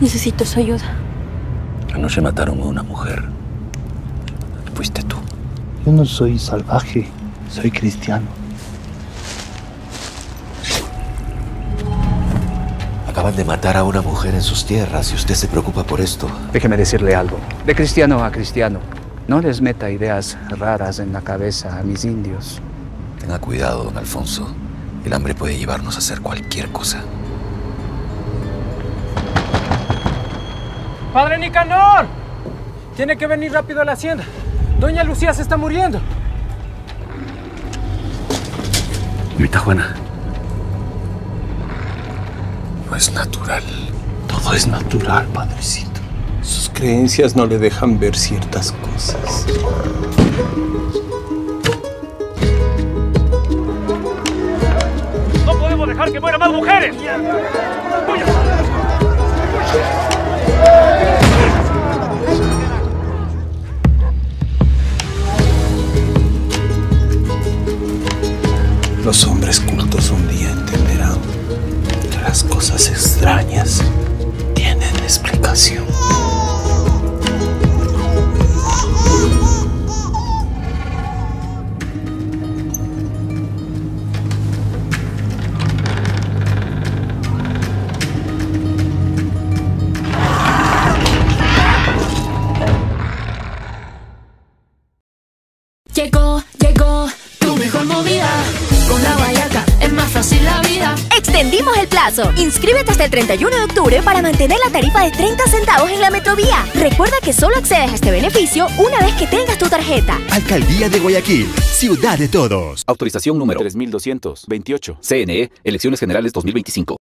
Necesito su ayuda. Anoche mataron a una mujer. Fuiste tú. Yo no soy salvaje, soy cristiano. Acaban de matar a una mujer en sus tierras y usted se preocupa por esto. Déjeme decirle algo. De cristiano a cristiano, no les meta ideas raras en la cabeza a mis indios. Tenga cuidado, don Alfonso. El hambre puede llevarnos a hacer cualquier cosa. ¡Padre Nicanor! Tiene que venir rápido a la hacienda. Doña Lucía se está muriendo. Mita Juana. No es natural. Todo es natural, padrecito. Sus creencias no le dejan ver ciertas cosas. No podemos dejar que mueran más mujeres. Los hombres cultos un día entenderán que las cosas extrañas tienen explicación. Inscríbete hasta el 31 de octubre para mantener la tarifa de 30 centavos en la Metrovía. Recuerda que solo accedes a este beneficio una vez que tengas tu tarjeta. Alcaldía de Guayaquil, ciudad de todos. Autorización número 3228. CNE, Elecciones Generales 2025.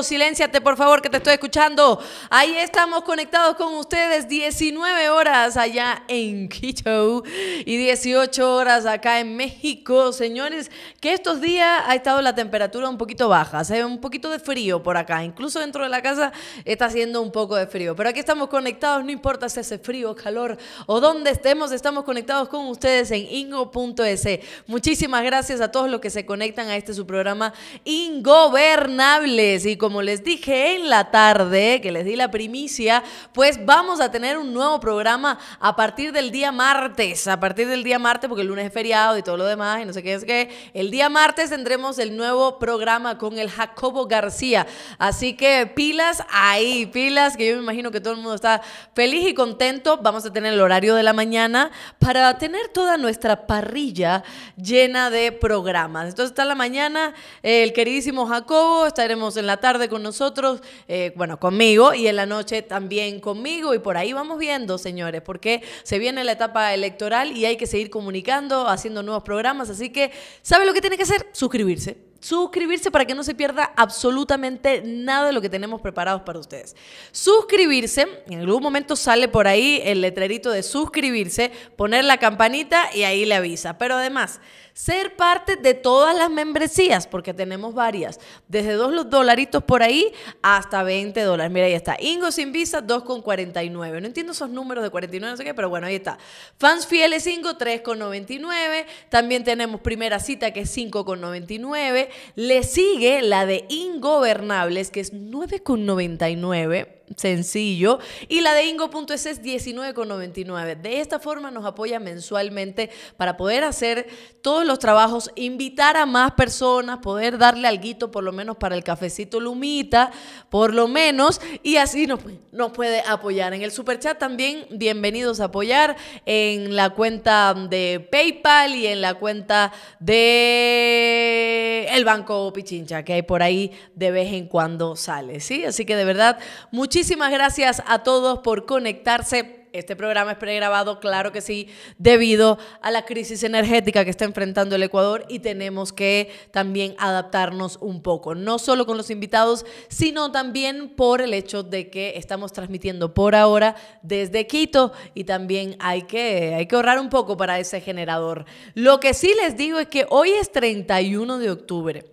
Silénciate, por favor, que te estoy escuchando. Ahí estamos conectados con ustedes 19 horas allá en Quito y 18 horas acá en México. Señores, que estos días ha estado la temperatura un poquito baja, se un poquito de frío por acá. Incluso dentro de la casa está haciendo un poco de frío. Pero aquí estamos conectados, no importa si hace frío, calor o donde estemos, estamos conectados con ustedes en ingo.es. Muchísimas gracias a todos los que se conectan a este su programa Ingobernables. Y como les dije en la tarde, que les di la primicia, pues vamos a tener un nuevo programa a partir del día martes. A partir del día martes, porque el lunes es feriado y todo lo demás, y no sé qué es que. El día martes tendremos el nuevo programa con el Jacobo García. Así que pilas ahí, pilas, que yo me imagino que todo el mundo está feliz y contento. Vamos a tener el horario de la mañana para tener toda nuestra parrilla llena de programas. Entonces está la mañana el queridísimo Jacobo, estaremos en la tarde con nosotros, eh, bueno, conmigo y en la noche también conmigo y por ahí vamos viendo, señores, porque se viene la etapa electoral y hay que seguir comunicando, haciendo nuevos programas, así que ¿sabe lo que tiene que hacer? Suscribirse suscribirse para que no se pierda absolutamente nada de lo que tenemos preparados para ustedes. Suscribirse, en algún momento sale por ahí el letrerito de suscribirse, poner la campanita y ahí le avisa. Pero además, ser parte de todas las membresías, porque tenemos varias, desde los dolaritos por ahí hasta 20 dólares. Mira, ahí está. Ingo sin visa, 2,49. No entiendo esos números de 49, no sé qué, pero bueno, ahí está. Fans fieles, Ingo, 3,99. También tenemos primera cita, que es 5,99. Le sigue la de Ingobernables, que es 9,99 sencillo. Y la de Ingo.es es 19,99. De esta forma nos apoya mensualmente para poder hacer todos los trabajos, invitar a más personas, poder darle alguito por lo menos para el cafecito Lumita, por lo menos, y así nos, nos puede apoyar. En el super chat también, bienvenidos a apoyar en la cuenta de PayPal y en la cuenta de el Banco Pichincha, que hay por ahí de vez en cuando sale, ¿sí? Así que de verdad, muchísimas Muchísimas gracias a todos por conectarse. Este programa es pregrabado, claro que sí, debido a la crisis energética que está enfrentando el Ecuador y tenemos que también adaptarnos un poco, no solo con los invitados, sino también por el hecho de que estamos transmitiendo por ahora desde Quito y también hay que, hay que ahorrar un poco para ese generador. Lo que sí les digo es que hoy es 31 de octubre.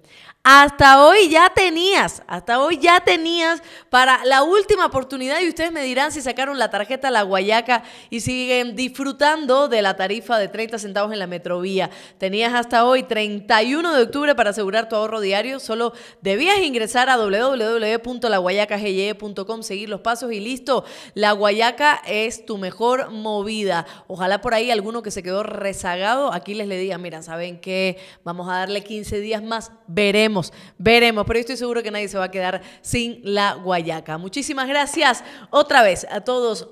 Hasta hoy ya tenías, hasta hoy ya tenías para la última oportunidad y ustedes me dirán si sacaron la tarjeta La Guayaca y siguen disfrutando de la tarifa de 30 centavos en la metrovía. Tenías hasta hoy 31 de octubre para asegurar tu ahorro diario, solo debías ingresar a www.laguayacagye.com, seguir los pasos y listo, La Guayaca es tu mejor movida. Ojalá por ahí alguno que se quedó rezagado, aquí les le diga, mira, ¿saben qué? Vamos a darle 15 días más, veremos veremos, veremos. Pero yo estoy seguro que nadie se va a quedar sin la guayaca. Muchísimas gracias otra vez a todos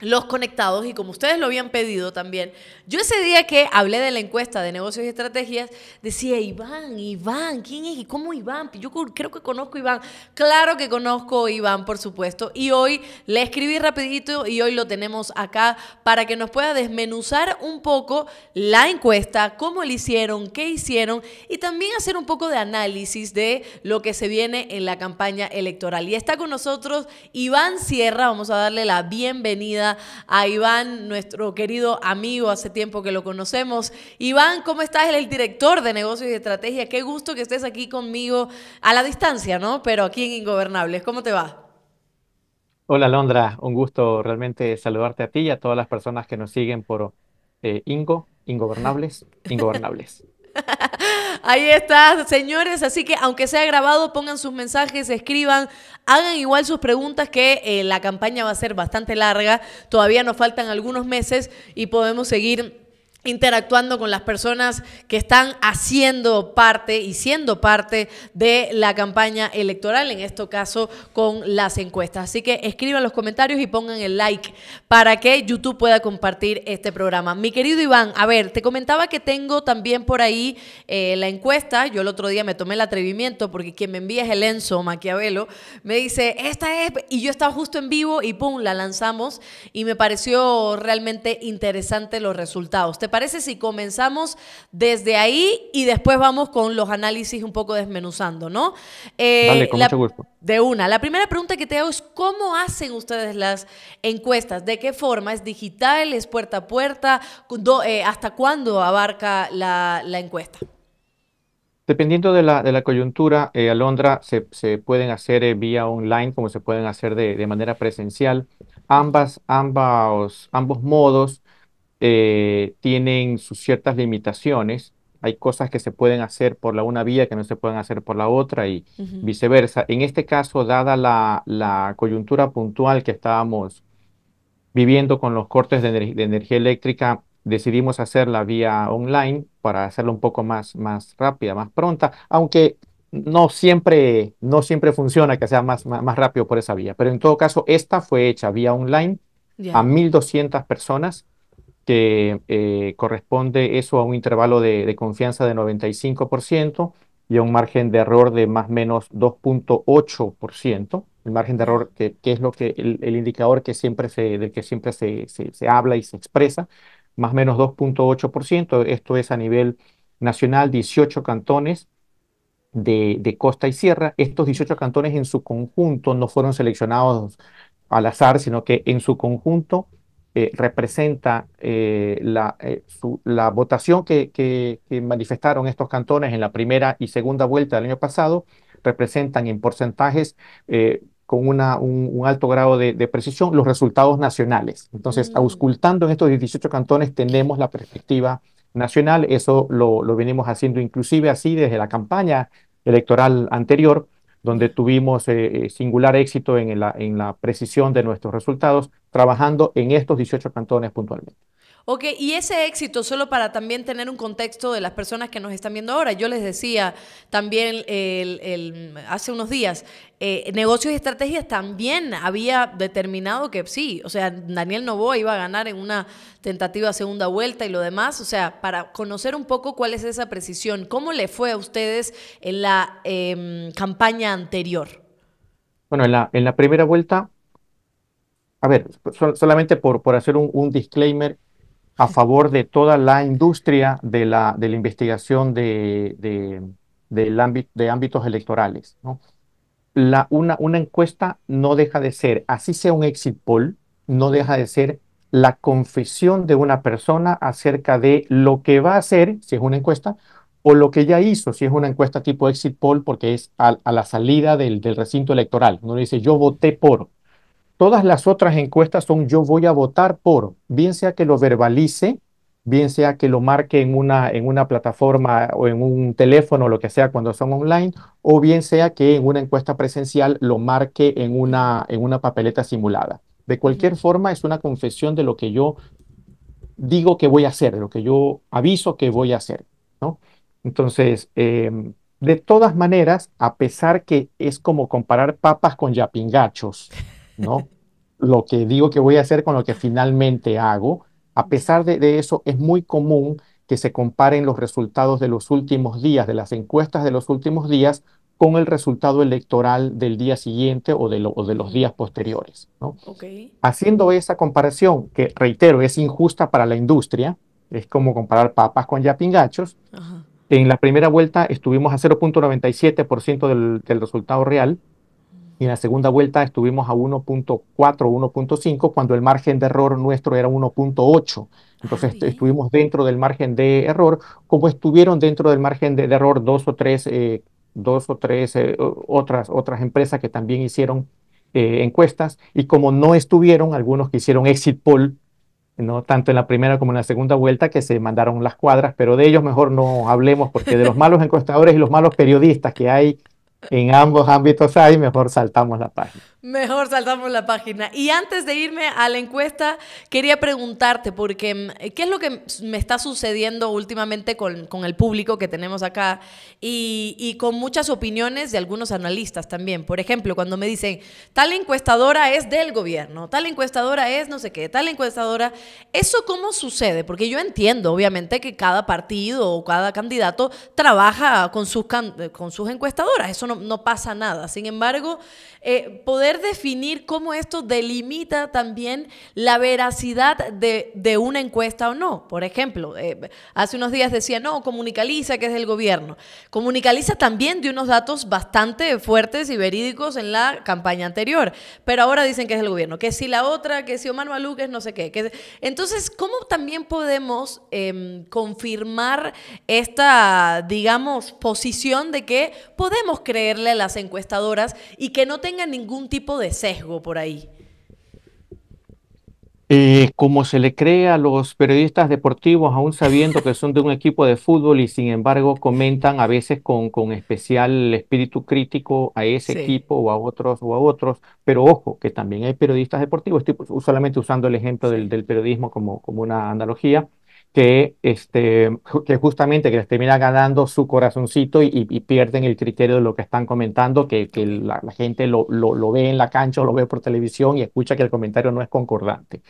los conectados y como ustedes lo habían pedido también, yo ese día que hablé de la encuesta de negocios y estrategias, decía, Iván, Iván, ¿quién es y cómo Iván? Yo creo que conozco Iván. Claro que conozco Iván, por supuesto. Y hoy le escribí rapidito y hoy lo tenemos acá para que nos pueda desmenuzar un poco la encuesta, cómo la hicieron, qué hicieron y también hacer un poco de análisis de lo que se viene en la campaña electoral. Y está con nosotros Iván Sierra, vamos a darle la bienvenida a Iván, nuestro querido amigo, hace tiempo que lo conocemos. Iván, ¿cómo estás? El director de negocios y estrategia. Qué gusto que estés aquí conmigo a la distancia, ¿no? Pero aquí en Ingobernables. ¿Cómo te va? Hola, Londra. Un gusto realmente saludarte a ti y a todas las personas que nos siguen por eh, Ingo, Ingobernables, Ingobernables. Ahí está, señores. Así que aunque sea grabado, pongan sus mensajes, escriban, hagan igual sus preguntas que eh, la campaña va a ser bastante larga. Todavía nos faltan algunos meses y podemos seguir interactuando con las personas que están haciendo parte y siendo parte de la campaña electoral, en este caso con las encuestas. Así que escriban los comentarios y pongan el like para que YouTube pueda compartir este programa. Mi querido Iván, a ver, te comentaba que tengo también por ahí eh, la encuesta. Yo el otro día me tomé el atrevimiento porque quien me envía es el Enzo Maquiavelo. Me dice, esta es, y yo estaba justo en vivo y pum, la lanzamos y me pareció realmente interesante los resultados parece si comenzamos desde ahí y después vamos con los análisis un poco desmenuzando, ¿no? Eh, con mucho gusto. De una. La primera pregunta que te hago es, ¿cómo hacen ustedes las encuestas? ¿De qué forma? ¿Es digital? ¿Es puerta a puerta? Eh, ¿Hasta cuándo abarca la, encuesta? Dependiendo de la, de la coyuntura, eh, Alondra, se, pueden hacer vía online como se pueden hacer de, manera presencial. Ambas, ambas, ambos modos eh, tienen sus ciertas limitaciones. Hay cosas que se pueden hacer por la una vía que no se pueden hacer por la otra y viceversa. En este caso, dada la, coyuntura puntual que estábamos viviendo con los cortes de, energía eléctrica, decidimos hacer la vía online para hacerlo un poco más, más rápida, más pronta, aunque no siempre, no siempre funciona que sea más, más, rápido por esa vía. Pero en todo caso, esta fue hecha vía online a 1.200 personas que eh, corresponde eso a un intervalo de, confianza de 95% y a un margen de error de más o menos 2.8%. El margen de error, que, es lo que el, indicador que siempre se, del que siempre se, se, habla y se expresa, más o menos 2.8%. Esto es a nivel nacional, 18 cantones, de, Costa y Sierra. Estos 18 cantones en su conjunto no fueron seleccionados al azar, sino que en su conjunto eh, representa eh, la, eh, la, votación que, que, manifestaron estos cantones en la primera y segunda vuelta del año pasado, representan en porcentajes con una, un, alto grado de, precisión los resultados nacionales. Entonces, mm. auscultando en estos 18 cantones, tenemos la perspectiva nacional. Eso lo, lo venimos haciendo inclusive así desde la campaña electoral anterior donde tuvimos eh, eh, singular éxito en la, en la precisión de nuestros resultados, trabajando en estos 18 cantones puntualmente. Ok, y ese éxito, solo para también tener un contexto de las personas que nos están viendo ahora, yo les decía también hace unos días, eh, negocios y estrategias también había determinado que sí, o sea, Daniel Novoa iba a ganar en una tentativa segunda vuelta y lo demás, o sea, para conocer un poco cuál es esa precisión, ¿cómo le fue a ustedes en la em, campaña anterior? Bueno, en la, primera vuelta, a ver, solamente por, por hacer un disclaimer, a favor de toda la industria de la, de la investigación de, ámbito, de ámbitos electorales. ¿no? La, una, una encuesta no deja de ser, así sea un exit poll, no deja de ser la confesión de una persona acerca de lo que va a hacer, si es una encuesta, o lo que ya hizo, si es una encuesta tipo exit poll, porque es a, la salida del, del recinto electoral. Uno dice, yo voté por, Todas las otras encuestas son yo voy a votar por, bien sea que lo verbalice, bien sea que lo marque en una, en una plataforma o en un teléfono, lo que sea cuando son online, o bien sea que en una encuesta presencial lo marque en una, en una papeleta simulada. De cualquier forma, es una confesión de lo que yo digo que voy a hacer, de lo que yo aviso que voy a hacer. ¿no? Entonces, em, de todas maneras, a pesar que es como comparar papas con yapingachos, ¿no? lo que digo que voy a hacer con lo que finalmente hago. A pesar de, eso, es muy común que se comparen los resultados de los últimos días, de las encuestas de los últimos días, con el resultado electoral del día siguiente o de, los días posteriores. Haciendo esa comparación, que reitero, es injusta para la industria, es como comparar papas con yapingachos, Ajá. en la primera vuelta estuvimos a 0.97% del resultado real, y en la segunda vuelta estuvimos a 1.4, 1.5, cuando el margen de error nuestro era 1.8. Entonces estuvimos dentro del margen de error, como estuvieron dentro del margen de, error dos o tres, eh, dos o tres eh, otras, otras empresas que también hicieron eh, encuestas, y como no estuvieron, algunos que hicieron exit poll ¿no? tanto en la primera como en la segunda vuelta, que se mandaron las cuadras, pero de ellos mejor no hablemos, porque de los malos encuestadores y los malos periodistas que hay en ambos ámbitos hay, mejor saltamos la página. Mejor saltamos la página. Y antes de irme a la encuesta, quería preguntarte, porque mm, ¿qué es lo que me está sucediendo últimamente con, el público que tenemos acá? Y, con muchas opiniones de algunos analistas también. Por ejemplo, cuando me dicen, tal encuestadora es del gobierno, tal encuestadora es no sé qué, tal encuestadora. ¿Eso cómo sucede? Porque yo entiendo, obviamente, que cada partido o cada candidato trabaja con sus, eh, con sus encuestadoras. Eso no, no pasa nada. Sin embargo, eh, poder definir cómo esto delimita también la veracidad de, una encuesta o no. Por ejemplo, eh, hace unos días decía, no, Comunicaliza, que es el gobierno. Comunicaliza también de unos datos bastante fuertes y verídicos en la campaña anterior, pero ahora dicen que es el gobierno, que si la otra, que si Omar Malú, que no sé qué. Entonces, ¿cómo también podemos em, confirmar esta, digamos, posición de que podemos creerle a las encuestadoras y que no tengan ningún tipo de sesgo por ahí. Eh, como se le cree a los periodistas deportivos, aún sabiendo que son de un equipo de fútbol y sin embargo comentan a veces con, especial espíritu crítico a ese equipo o a otros o a otros, pero ojo, que también hay periodistas deportivos, estoy solamente usando el ejemplo del, periodismo como, como una analogía, que, este, que justamente que les termina ganando su corazoncito y, pierden el criterio de lo que están comentando, que, que la, gente lo, lo, ve en la cancha o lo ve por televisión y escucha que el comentario no es concordante.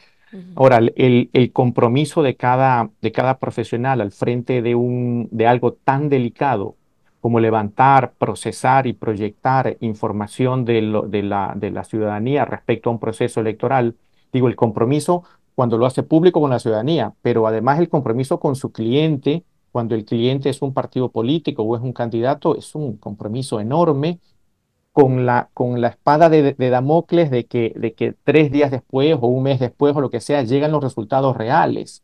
Ahora, el, el, compromiso de cada, de cada profesional al frente de, un, de algo tan delicado como levantar, procesar y proyectar información de, de, la, de la ciudadanía respecto a un proceso electoral, digo, el compromiso cuando lo hace público con la ciudadanía, pero además el compromiso con su cliente, cuando el cliente es un partido político o es un candidato, es un compromiso enorme con la, con la espada de, Damocles de que, de que tres días después o un mes después o lo que sea llegan los resultados reales.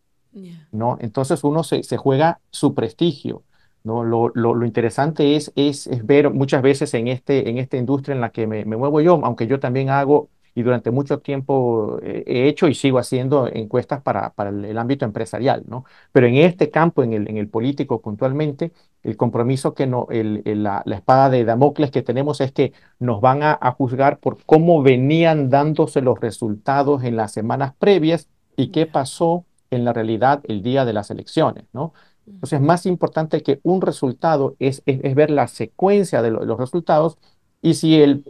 ¿no? Entonces uno se, juega su prestigio. ¿no? Lo, lo, interesante es, es, es, ver muchas veces en, este, en esta industria en la que me muevo yo, aunque yo también hago y durante mucho tiempo eh, he hecho y sigo haciendo encuestas para, para el, ámbito empresarial, ¿no? Pero en este campo, en el, en el político puntualmente, el compromiso que no, la, espada de Damocles que tenemos es que nos van a, juzgar por cómo venían dándose los resultados en las semanas previas y qué pasó en la realidad el día de las elecciones, ¿no? Entonces, más importante que un resultado es, es, ver la secuencia de, de los resultados y si el,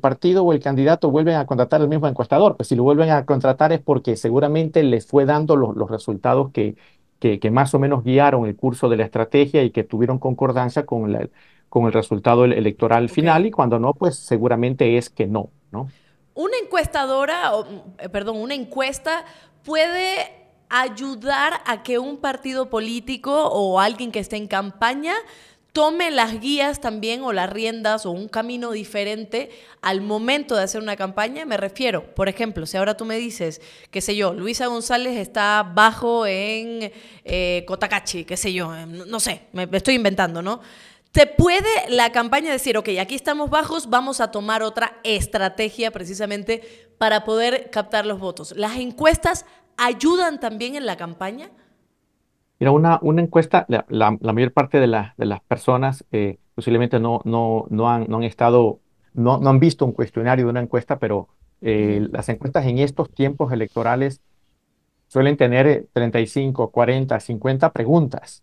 partido o el candidato vuelven a contratar al mismo encuestador, pues si lo vuelven a contratar es porque seguramente les fue dando los, resultados que, que, más o menos guiaron el curso de la estrategia y que tuvieron concordancia con, la, con el resultado electoral final y cuando no, pues seguramente es que no, ¿no? Una encuestadora, eh, perdón, una encuesta puede ayudar a que un partido político o alguien que esté en campaña tome las guías también o las riendas o un camino diferente al momento de hacer una campaña. Me refiero, por ejemplo, si ahora tú me dices, qué sé yo, Luisa González está bajo en eh, Cotacachi, qué sé yo, em, no sé, me, estoy inventando, ¿no? ¿Te puede la campaña decir, ok, aquí estamos bajos, vamos a tomar otra estrategia precisamente para poder captar los votos? ¿Las encuestas ayudan también en la campaña? Mira, una, una encuesta, la, mayor parte de, la, de las personas eh, posiblemente no, no, no, han, no han estado, no, no han visto un cuestionario de una encuesta, pero eh, las encuestas en estos tiempos electorales suelen tener 35, 40, 50 preguntas.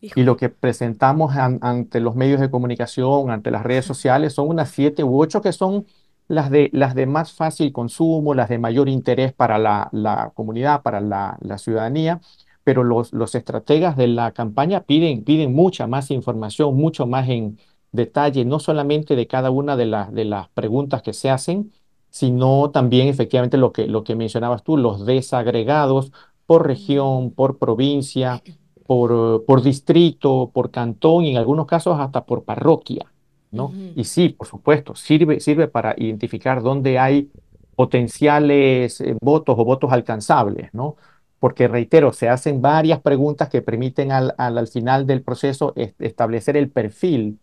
Y lo que presentamos ante los medios de comunicación, ante las redes sociales, son unas 7 u 8 que son las de, las de más fácil consumo, las de mayor interés para la, la comunidad, para la, la ciudadanía pero los, estrategas de la campaña piden, piden mucha más información, mucho más en detalle, no solamente de cada una de, las de las preguntas que se hacen, sino también efectivamente lo que, lo que mencionabas tú, los desagregados por región, por provincia, por, por distrito, por cantón y en algunos casos hasta por parroquia. ¿no? Y sí, por supuesto, sirve, sirve para identificar dónde hay potenciales eh, votos o votos alcanzables, ¿no? porque reitero, se hacen varias preguntas que permiten al, final del proceso establecer el perfil.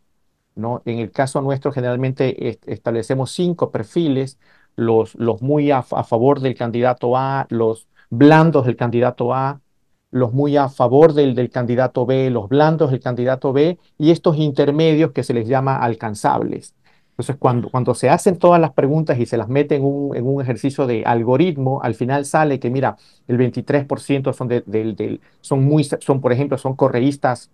¿no? En el caso nuestro, generalmente establecemos cinco perfiles, los, los muy a, favor del candidato A, los blandos del candidato A, los muy a favor del candidato B, los blandos del candidato B y estos intermedios que se les llama alcanzables. Entonces, cuando, cuando se hacen todas las preguntas y se las meten en un, en un ejercicio de algoritmo, al final sale que, mira, el 23% son, de, del son, muy, son, por ejemplo, son correístas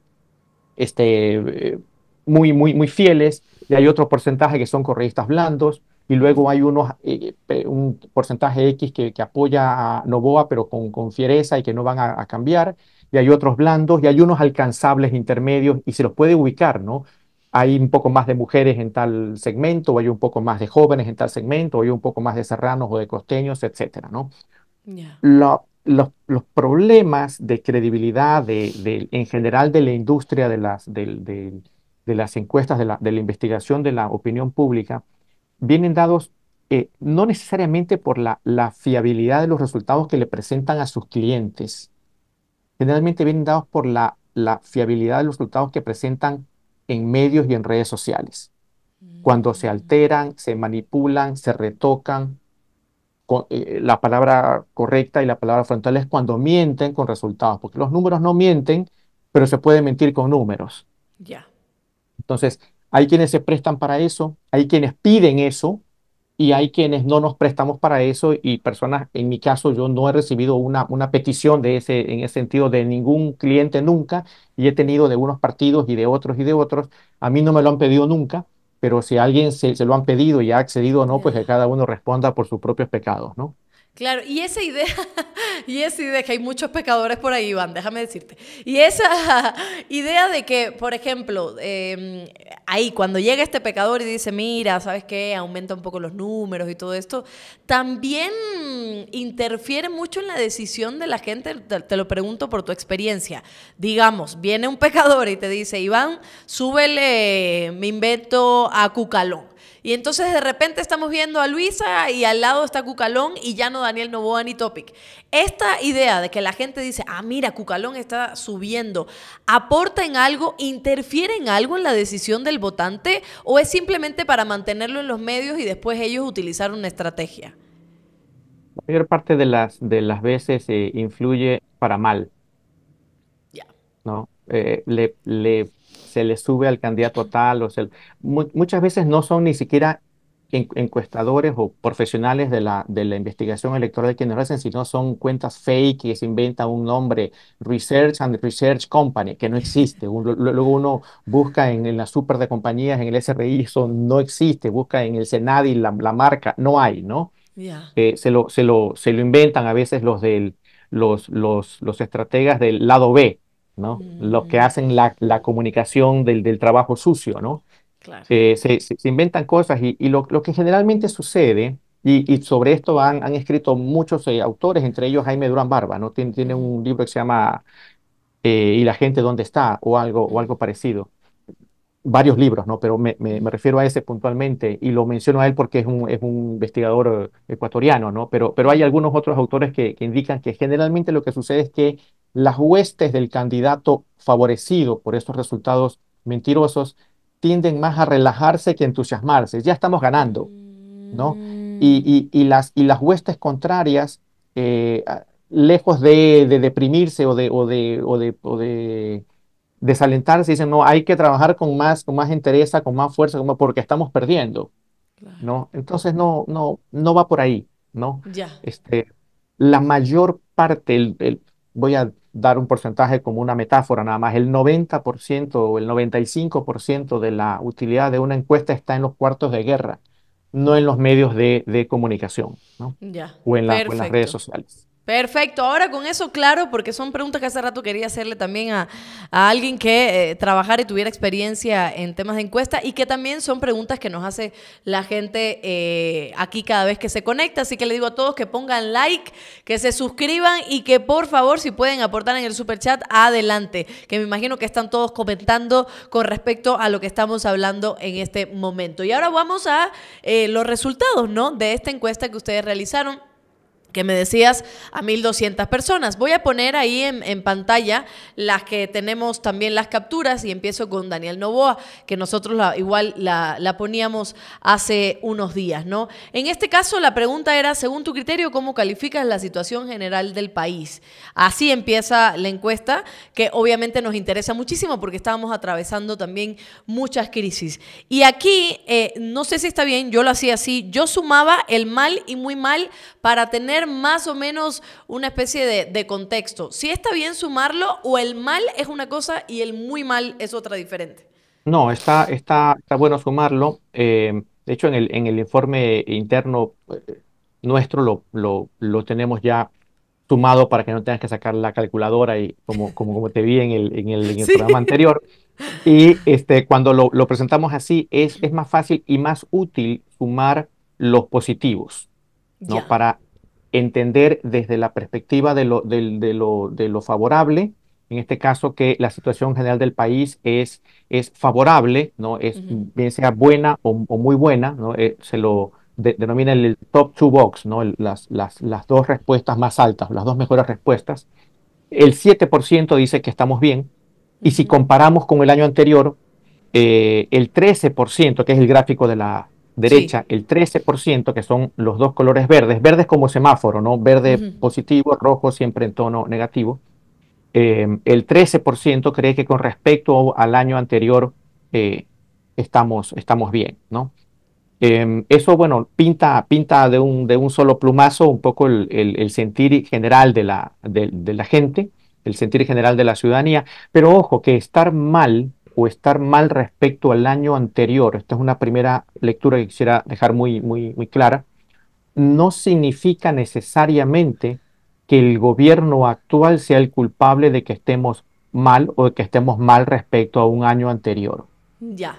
este, eh, muy, muy, muy fieles, y hay otro porcentaje que son correístas blandos, y luego hay unos, eh, un porcentaje X que, que, apoya a Novoa, pero con, con fiereza y que no van a, a cambiar y hay otros blandos y hay unos alcanzables intermedios y se los puede ubicar, ¿no? hay un poco más de mujeres en tal segmento, o hay un poco más de jóvenes en tal segmento, o hay un poco más de serranos o de costeños, etcétera, ¿no? los, problemas de credibilidad de, en general de la industria de las, de, las encuestas, de la, investigación de la opinión pública, vienen dados eh, no necesariamente por la, fiabilidad de los resultados que le presentan a sus clientes, generalmente vienen dados por la, la fiabilidad de los resultados que presentan en medios y en redes sociales. Cuando se mm. alteran, se manipulan, se retocan, eh, la palabra correcta y la palabra frontal es cuando mienten con resultados, porque los números no mienten, pero se puede mentir con números. Ya. Entonces, hay quienes se prestan para eso, hay quienes piden eso, y hay quienes no nos prestamos para eso y personas, en mi caso, yo no he recibido una, una petición de ese, en ese sentido de ningún cliente nunca y he tenido de unos partidos y de otros y de otros. A mí no me lo han pedido nunca, pero si alguien se, se lo han pedido y ha accedido o no, pues que cada uno responda por sus propios pecados, ¿no? Claro, y esa idea, y esa idea, que hay muchos pecadores por ahí, Iván, déjame decirte. Y esa idea de que, por ejemplo, em, ahí cuando llega este pecador y dice, mira, ¿sabes qué? Aumenta un poco los números y todo esto, también interfiere mucho en la decisión de la gente, te, lo pregunto por tu experiencia. Digamos, viene un pecador y te dice, Iván, súbele, me invento a Cucalón. Y entonces de repente estamos viendo a Luisa y al lado está Cucalón y ya no Daniel Novoa ni Topic. Esta idea de que la gente dice, ah, mira, Cucalón está subiendo, ¿aporta en algo, interfiere en algo en la decisión del votante o es simplemente para mantenerlo en los medios y después ellos utilizar una estrategia? La mayor parte de las, de las veces eh, influye para mal. Ya. ¿No? Eh, le, le se le sube al candidato tal, o se, muchas veces no son ni siquiera encuestadores o profesionales de la, de la investigación electoral quienes lo hacen, sino son cuentas fake que se inventa un nombre, Research and Research Company, que no existe. luego uno busca en, la super de compañías, en el SRI, eso no existe. Busca en el Senadi la, la marca, no hay, ¿no? Eh, se, lo, se, lo, se lo inventan a veces los, del, los, los, los estrategas del lado B, ¿no? Los que mm. hacen la, comunicación del, trabajo sucio, ¿no? Eh, se, inventan cosas y, lo, que generalmente sucede, y, sobre esto han, escrito muchos eh, autores, entre ellos Jaime Durán Barba, ¿no? tiene mm. un libro que se llama eh, ¿Y la gente dónde está? o algo, o algo parecido. Varios libros, ¿no? Pero me, refiero a ese puntualmente y lo menciono a él porque es un, investigador ecuatoriano, ¿no? Pero, pero hay algunos otros autores que indican que generalmente lo que sucede es que las huestes del candidato favorecido por estos resultados mentirosos tienden más a relajarse que a entusiasmarse. Ya estamos ganando, ¿no? Mm. Y, las, y las huestes contrarias, eh, lejos de, deprimirse o de, de, de, desalentarse, dicen, no, hay que trabajar con más, con más entereza, con más fuerza, porque estamos perdiendo, ¿no? Entonces no, no, no va por ahí, ¿no? Este, la mayor parte, el, voy a dar un porcentaje como una metáfora nada más, el 90% o el 95% de la utilidad de una encuesta está en los cuartos de guerra, no en los medios de, comunicación o, en o en las redes sociales. Perfecto, ahora con eso claro, porque son preguntas que hace rato quería hacerle también a, alguien que eh, trabajara y tuviera experiencia en temas de encuesta y que también son preguntas que nos hace la gente eh, aquí cada vez que se conecta. Así que le digo a todos que pongan like, que se suscriban y que por favor, si pueden aportar en el super chat, adelante, que me imagino que están todos comentando con respecto a lo que estamos hablando en este momento. Y ahora vamos a eh, los resultados ¿no? de esta encuesta que ustedes realizaron me decías a 1.200 personas. Voy a poner ahí en, pantalla las que tenemos también las capturas y empiezo con Daniel Novoa, que nosotros igual la, poníamos hace unos días, ¿no? En este caso la pregunta era, según tu criterio, ¿cómo calificas la situación general del país? Así empieza la encuesta, que obviamente nos interesa muchísimo porque estábamos atravesando también muchas crisis. Y aquí, eh, no sé si está bien, yo lo hacía así, yo sumaba el mal y muy mal para tener más o menos una especie de, contexto. Si está bien sumarlo o el mal es una cosa y el muy mal es otra diferente. No, está, está, está bueno sumarlo. Eh, de hecho, en el, en el informe interno eh, nuestro lo, tenemos ya sumado para que no tengas que sacar la calculadora y como, como, como te vi en el, programa anterior. Y este, cuando lo, presentamos así, es, es más fácil y más útil sumar los positivos, ¿no? Para, entender desde la perspectiva de lo, lo, de lo favorable, en este caso que la situación general del país es, es favorable, ¿no? es, bien sea buena o, muy buena, eh, se lo denomina el top two box, ¿no? las, dos respuestas más altas, las dos mejores respuestas. El 7% dice que estamos bien, y si comparamos con el año anterior, eh, el 13%, que es el gráfico de la, derecha el 13%, que son los dos colores verdes, verdes como semáforo, ¿no? Verde positivo, rojo siempre en tono negativo. Eh, el 13% cree que con respecto al año anterior eh, estamos, estamos bien, ¿no? Em, eso, bueno, pinta, pinta de, un, de un solo plumazo un poco el, sentir general de la, de la gente, el sentir general de la ciudadanía, pero ojo, que estar mal o estar mal respecto al año anterior, esta es una primera lectura que quisiera dejar muy, muy, muy clara, no significa necesariamente que el gobierno actual sea el culpable de que estemos mal o de que estemos mal respecto a un año anterior. Ya.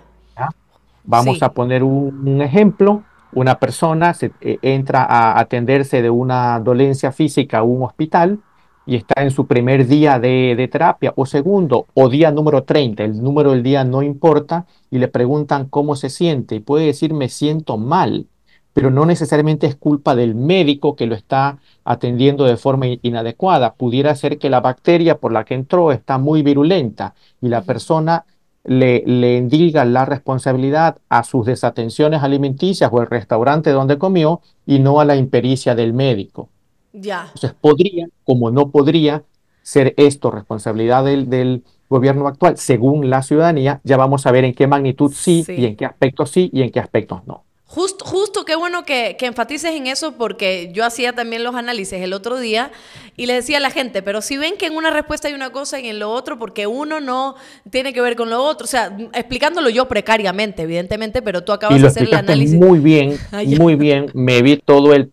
Vamos a poner un, ejemplo. Una persona se, eh, entra a atenderse de una dolencia física a un hospital y está en su primer día de, terapia, o segundo, o día número 30, el número del día no importa, y le preguntan cómo se siente, y puede decir me siento mal, pero no necesariamente es culpa del médico que lo está atendiendo de forma inadecuada. Pudiera ser que la bacteria por la que entró está muy virulenta y la persona le, le indiga la responsabilidad a sus desatenciones alimenticias o el restaurante donde comió y no a la impericia del médico. Entonces podría, como no podría, ser esto responsabilidad del, gobierno actual, según la ciudadanía, ya vamos a ver en qué magnitud sí, y en qué aspectos sí y en qué aspectos no. Justo, justo, qué bueno que, enfatices en eso porque yo hacía también los análisis el otro día y le decía a la gente, pero si ven que en una respuesta hay una cosa y en lo otro, porque uno no tiene que ver con lo otro, o sea, explicándolo yo precariamente, evidentemente, pero tú acabas de hacer el análisis. Muy bien, muy bien, me vi todo el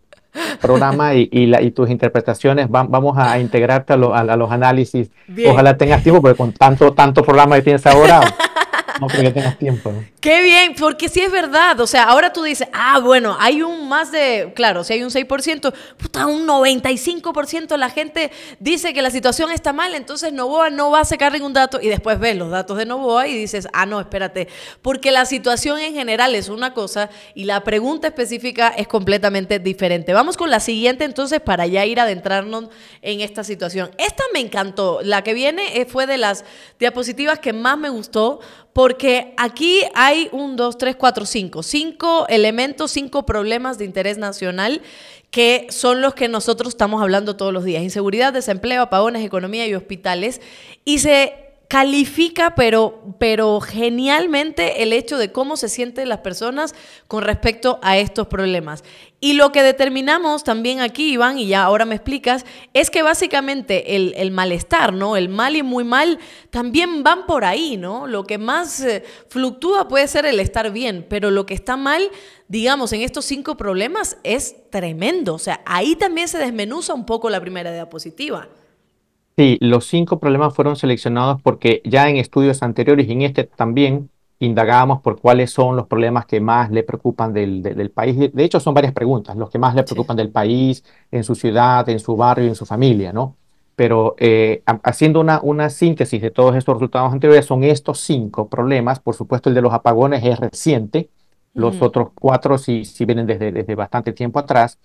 programa y, y, la, y tus interpretaciones. vamos a integrarte a, los análisis. Ojalá tengas tiempo, porque con tanto, tanto programa que tienes ahora, No que tengas tiempo. Qué bien, porque si es verdad. O sea, ahora tú dices, ah, bueno, hay un más de, claro, si hay un 6%, puta, un 95% de la gente dice que la situación está mal, entonces Novoa no va a sacar ningún dato y después ves los datos de Novoa y dices, ah, no, espérate, porque la situación en general es una cosa y la pregunta específica es completamente diferente. Vamos con la siguiente entonces para ya ir adentrarnos en esta situación. Esta me encantó, la que viene eh, fue de las diapositivas que más me gustó porque aquí hay un, dos, tres, cuatro, cinco. Cinco elementos, cinco problemas de interés nacional que son los que nosotros estamos hablando todos los días. Inseguridad, desempleo, apagones, economía y hospitales. Y se califica, pero, pero genialmente, el hecho de cómo se sienten las personas con respecto a estos problemas. Y lo que determinamos también aquí, Iván, y ya ahora me explicas, es que básicamente el, malestar, ¿no? El mal y muy mal también van por ahí, ¿no? Lo que más eh, fluctúa puede ser el estar bien, pero lo que está mal, digamos, en estos cinco problemas es tremendo. O sea, ahí también se desmenuza un poco la primera diapositiva. Sí, los cinco problemas fueron seleccionados porque ya en estudios anteriores y en este también indagamos por cuáles son los problemas que más le preocupan del, país. De hecho, son varias preguntas, los que más le preocupan del país, en su ciudad, en su barrio, en su familia, ¿no? Pero eh, haciendo una, una síntesis de todos estos resultados anteriores, son estos cinco problemas. Por supuesto, el de los apagones es reciente, los otros cuatro sí, vienen desde, desde bastante tiempo atrás.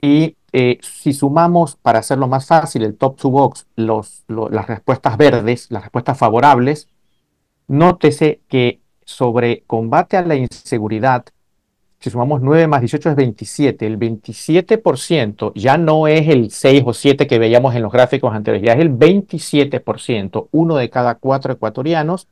Y eh, si sumamos, para hacerlo más fácil, el top two box, las respuestas verdes, las respuestas favorables, Nótese que sobre combate a la inseguridad, si sumamos 9 más 18 es 27, el 27% ya no es el 6 o 7 que veíamos en los gráficos anteriores, ya es el 27%, uno de cada cuatro ecuatorianos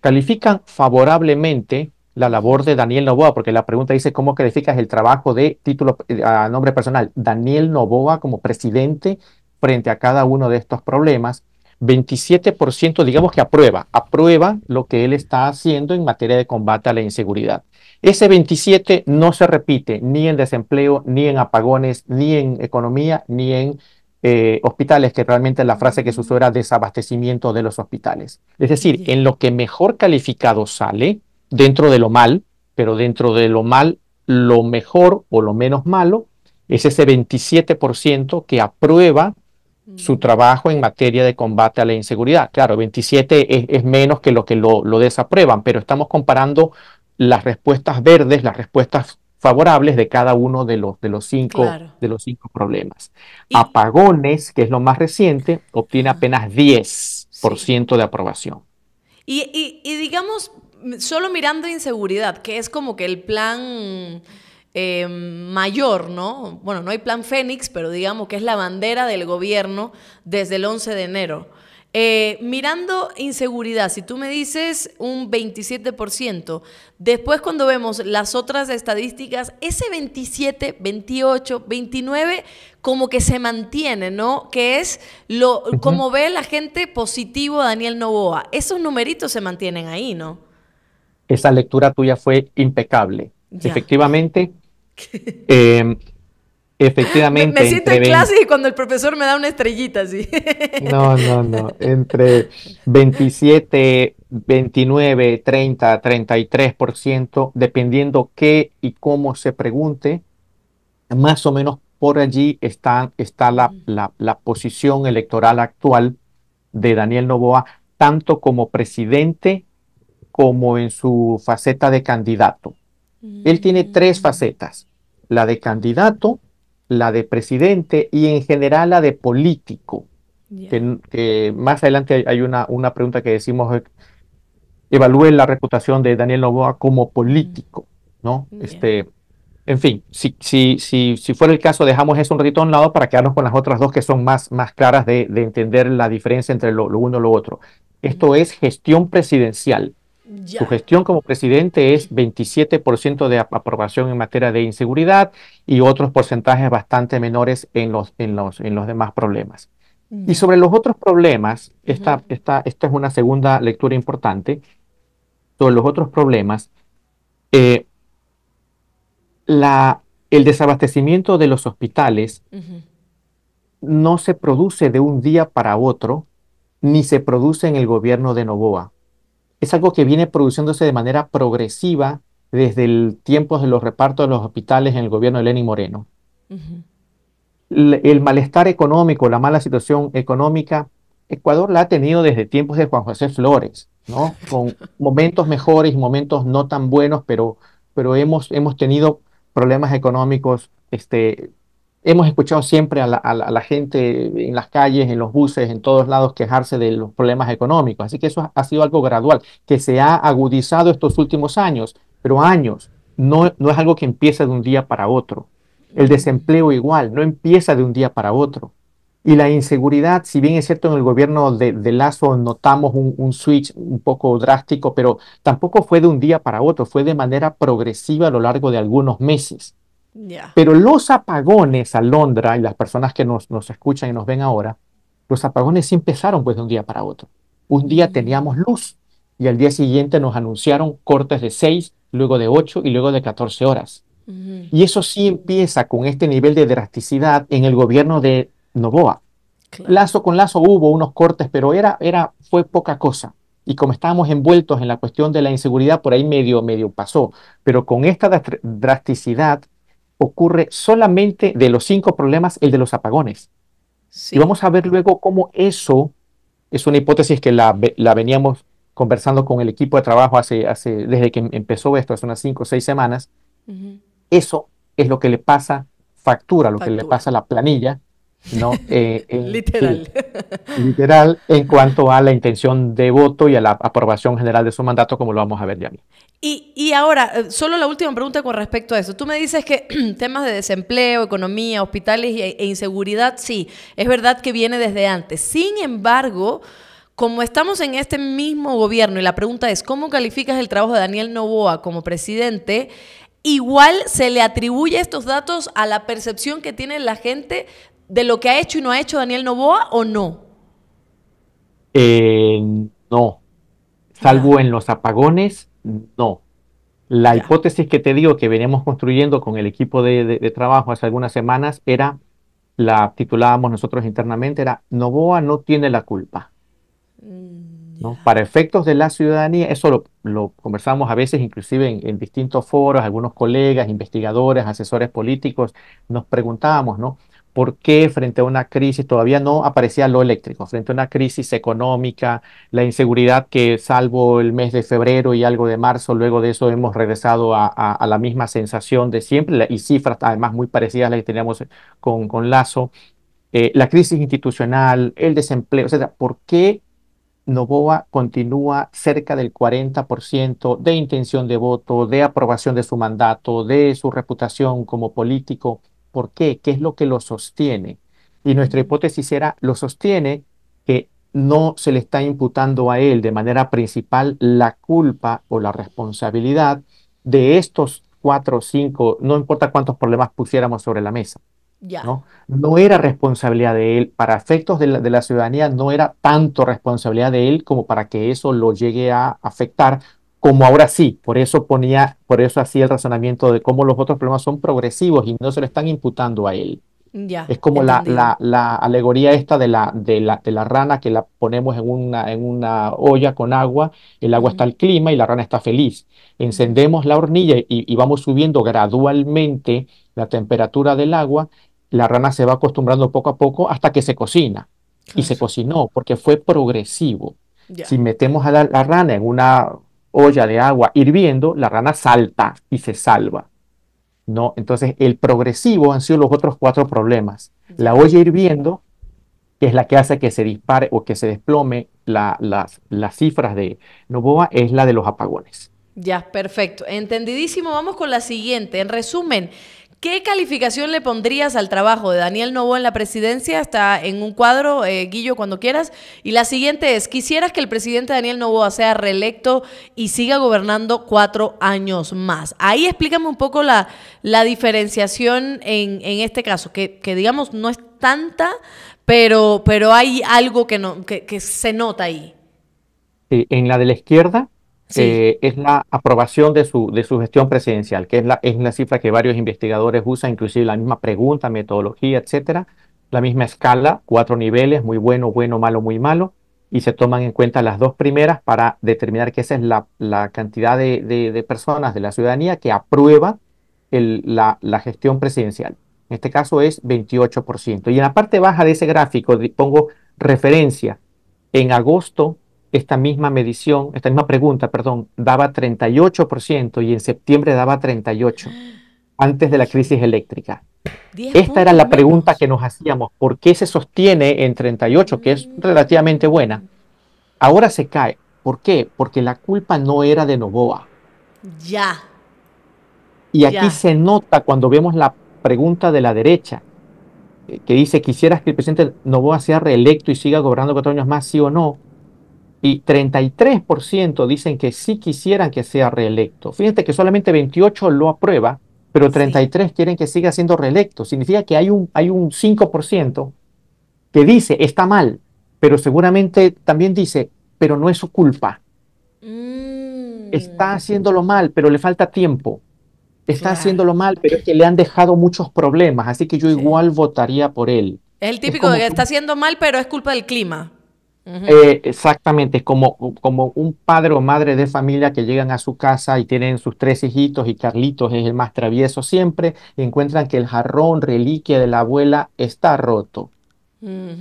califican favorablemente la labor de Daniel Novoa, porque la pregunta dice cómo calificas el trabajo de título eh, a nombre personal, Daniel Novoa como presidente frente a cada uno de estos problemas. 27% digamos que aprueba, aprueba lo que él está haciendo en materia de combate a la inseguridad. Ese 27 no se repite ni en desempleo, ni en apagones, ni en economía, ni en eh, hospitales, que realmente la frase que se usó era desabastecimiento de los hospitales. Es decir, en lo que mejor calificado sale, dentro de lo mal, pero dentro de lo mal, lo mejor o lo menos malo, es ese 27% que aprueba su trabajo en materia de combate a la inseguridad. Claro, 27 es, menos que lo que lo, desaprueban, pero estamos comparando las respuestas verdes, las respuestas favorables de cada uno de los, de los, cinco, de los problemas. Apagones, que es lo más reciente, obtiene apenas 10% de aprobación. y digamos, solo mirando inseguridad, que es como que el plan eh, mayor, ¿no? Bueno, no hay plan Fénix, pero digamos que es la bandera del gobierno desde el 11 de enero. Eh, mirando inseguridad, si tú me dices un 27%, después cuando vemos las otras estadísticas, ese 27, 28, 29 como que se mantiene, ¿no? Que es lo como ve la gente positivo Daniel Novoa. Esos numeritos se mantienen ahí, ¿no? Esa lectura tuya fue impecable. Efectivamente, Eh, efectivamente. Me, siento en clase y cuando el profesor me da una estrellita, así no, no, no. Entre 27, 29, 30, 33%, dependiendo qué y cómo se pregunte, más o menos por allí está, está la, la posición electoral actual de Daniel Novoa, tanto como presidente como en su faceta de candidato. Él tiene tres mm. facetas, la de candidato, la de presidente y en general la de político. más adelante hay una, una pregunta que decimos, eh, evalúe la reputación de Daniel Novoa como político, ¿no? Este, en fin, si, si, si, si, fuera el caso, dejamos eso un ratito a un lado para quedarnos con las otras dos que son más, más claras de, entender la diferencia entre lo, uno y lo otro. Esto es gestión presidencial. Su gestión como presidente es 27% de aprobación en materia de inseguridad y otros porcentajes bastante menores en los, en en los demás problemas. Y sobre los otros problemas, esta, esta, es una segunda lectura importante, sobre los otros problemas, eh, la, el desabastecimiento de los hospitales no se produce de un día para otro, ni se produce en el gobierno de Novoa es algo que viene produciéndose de manera progresiva desde el tiempo de los repartos de los hospitales en el gobierno de Lenin Moreno. el, malestar económico, la mala situación económica, Ecuador la ha tenido desde tiempos de Juan José Flores, ¿no? Con momentos mejores y momentos no tan buenos, pero, pero hemos, hemos tenido problemas económicos este, hemos escuchado siempre a la, gente en las calles, en los buses, en todos lados quejarse de los problemas económicos. Así que eso ha sido algo gradual, que se ha agudizado estos últimos años, pero años. No, no es algo que empieza de un día para otro. El desempleo igual, no empieza de un día para otro. Y la inseguridad, si bien es cierto en el gobierno de, de Lazo notamos un, un, switch un poco drástico, pero tampoco fue de un día para otro, fue de manera progresiva a lo largo de algunos meses. Pero los apagones a Londra, y las personas que nos, nos, escuchan y nos ven ahora, los apagones sí empezaron pues de un día para otro. Un día teníamos luz y al día siguiente nos anunciaron cortes de 6, luego de 8 y luego de 14 horas. Y eso sí empieza con este nivel de drasticidad en el gobierno de Novoa. Lazo con lazo hubo unos cortes, pero era, era, fue poca cosa. Y como estábamos envueltos en la cuestión de la inseguridad, por ahí medio, medio pasó. Pero con esta drasticidad ocurre solamente de los cinco problemas, el de los apagones. Y vamos a ver luego cómo eso es una hipótesis que la, la veníamos conversando con el equipo de trabajo hace, hace, desde que em, empezó esto, hace unas cinco o seis semanas. Eso es lo que le pasa factura, lo que le pasa a la planilla eh, literal. literal en cuanto a la intención de voto y a la aprobación general de su mandato, como lo vamos a ver ya. Y, y ahora, eh, solo la última pregunta con respecto a eso. Tú me dices que temas de desempleo, economía, hospitales e, e inseguridad, sí, es verdad que viene desde antes. Sin embargo... Como estamos en este mismo gobierno y la pregunta es, ¿cómo calificas el trabajo de Daniel Novoa como presidente? Igual se le atribuye estos datos a la percepción que tiene la gente de lo que ha hecho y no ha hecho Daniel Novoa o no? Eh, no. Salvo en los apagones, no. La hipótesis que te digo que veníamos construyendo con el equipo de, trabajo hace algunas semanas era, la titulábamos nosotros internamente, era Novoa no tiene la culpa. Mm, ¿no? Para efectos de la ciudadanía, eso lo, lo conversamos a veces inclusive en, distintos foros, algunos colegas, investigadores, asesores políticos, nos preguntábamos, ¿no? por qué frente a una crisis todavía no aparecía lo eléctrico, frente a una crisis económica, la inseguridad que salvo el mes de febrero y algo de marzo, luego de eso hemos regresado a, la misma sensación de siempre y cifras además muy parecidas a las que teníamos con, Lazo, eh, la crisis institucional, el desempleo, etc. ¿por qué Novoa continúa cerca del 40% de intención de voto, de aprobación de su mandato, de su reputación como político? por qué, qué es lo que lo sostiene. Y nuestra hipótesis era, lo sostiene que no se le está imputando a él de manera principal la culpa o la responsabilidad de estos cuatro o cinco, no importa cuántos problemas pusiéramos sobre la mesa. Ya. ¿no? ¿no? era responsabilidad de él, para efectos de la, de la, ciudadanía no era tanto responsabilidad de él como para que eso lo llegue a afectar como ahora sí. Por eso ponía, por eso hacía el razonamiento de cómo los otros problemas son progresivos y no se le están imputando a él. Ya, es como la, alegoría esta de la, de la, rana que la ponemos en una, en una olla con agua, el agua está al clima y la rana está feliz. Encendemos la hornilla y, vamos subiendo gradualmente la temperatura del agua, la rana se va acostumbrando poco a poco hasta que se cocina. Y se cocinó porque fue progresivo. Si metemos a la rana en una olla de agua hirviendo, la rana salta y se salva. ¿no? Entonces, el progresivo han sido los otros cuatro problemas. La olla hirviendo, que es la que hace que se dispare o que se desplome las, las cifras de Novoa, es la de los apagones. Ya, perfecto. Entendidísimo. Vamos con la siguiente. En resumen, ¿Qué calificación le pondrías al trabajo de Daniel Novoa en la presidencia? Está en un cuadro, eh, Guillo, cuando quieras. Y la siguiente es, ¿quisieras que el presidente Daniel Novoa sea reelecto y siga gobernando cuatro años más? Ahí explícame un poco la, diferenciación en, este caso, que, digamos no es tanta, pero, pero hay algo que, no, se nota ahí. en la de la izquierda, eh, es la aprobación de su, de su gestión presidencial, que es la, es cifra que varios investigadores usan, inclusive la misma pregunta, metodología, etcétera, la misma escala, cuatro niveles, muy bueno, bueno, malo, muy malo, y se toman en cuenta las dos primeras para determinar que esa es la, la cantidad de, personas de la ciudadanía que aprueba el, la, la, gestión presidencial. En este caso es 28%. Y en la parte baja de ese gráfico pongo referencia. En agosto esta misma medición, esta misma pregunta, perdón, daba 38% y en septiembre daba 38% antes de la crisis eléctrica. Esta era la pregunta que nos hacíamos, ¿por qué se sostiene en 38, que es mm. relativamente buena? Ahora se cae. ¿Por qué? Porque la culpa no era de Novoa. Ya. Y aquí se nota cuando vemos la pregunta de la derecha, eh, que dice, ¿quisieras que el presidente Novoa sea reelecto y siga gobernando cuatro años más, sí o no? y 33% dicen que sí quisieran que sea reelecto. Fíjate que solamente 28 lo aprueba, pero 33 quieren que siga siendo reelecto. Significa que hay un, hay un 5% que dice está mal, pero seguramente también dice, pero no es su culpa. Mm. Está haciéndolo mal, pero le falta tiempo. Está haciéndolo mal, pero es que le han dejado muchos problemas, así que yo igual votaría por él. Es el típico de que está haciendo mal, pero es culpa del clima. Eh, exactamente, como, como un padre o madre de familia que llegan a su casa y tienen sus tres hijitos y Carlitos es el más travieso siempre, encuentran que el jarrón reliquia de la abuela está roto.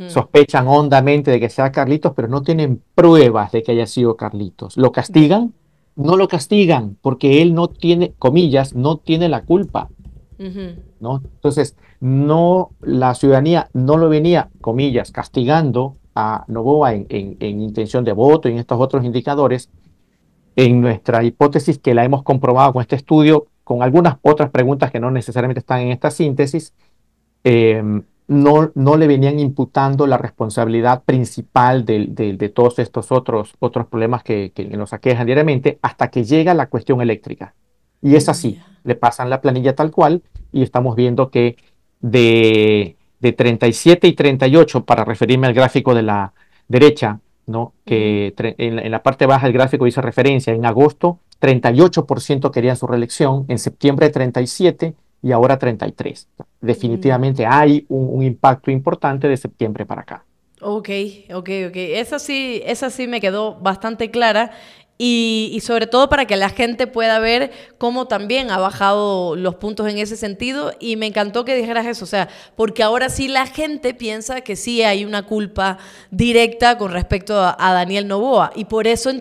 Sospechan hondamente de que sea Carlitos, pero no tienen pruebas de que haya sido Carlitos. ¿Lo castigan? No lo castigan porque él no tiene, comillas, no tiene la culpa. ¿no? Entonces, no, la ciudadanía no lo venía, comillas, castigando a Novoa en, intención de voto y en estos otros indicadores, en nuestra hipótesis que la hemos comprobado con este estudio, con algunas otras preguntas que no necesariamente están en esta síntesis, eh, no, no, le venían imputando la responsabilidad principal de, todos estos otros, otros problemas que, que, nos aquejan diariamente hasta que llega la cuestión eléctrica. Y es así, le pasan la planilla tal cual y estamos viendo que de de 37 y 38, para referirme al gráfico de la derecha, ¿no? que en, la parte baja del gráfico dice referencia, en agosto 38% querían su reelección, en septiembre 37 y ahora 33. Definitivamente hay un, impacto importante de septiembre para acá. Ok, ok, ok. Esa sí, esa sí me quedó bastante clara y, sobre todo para que la gente pueda ver cómo también ha bajado los puntos en ese sentido. Y me encantó que dijeras eso, o sea, porque ahora sí la gente piensa que sí hay una culpa directa con respecto a, Daniel Novoa. Y por eso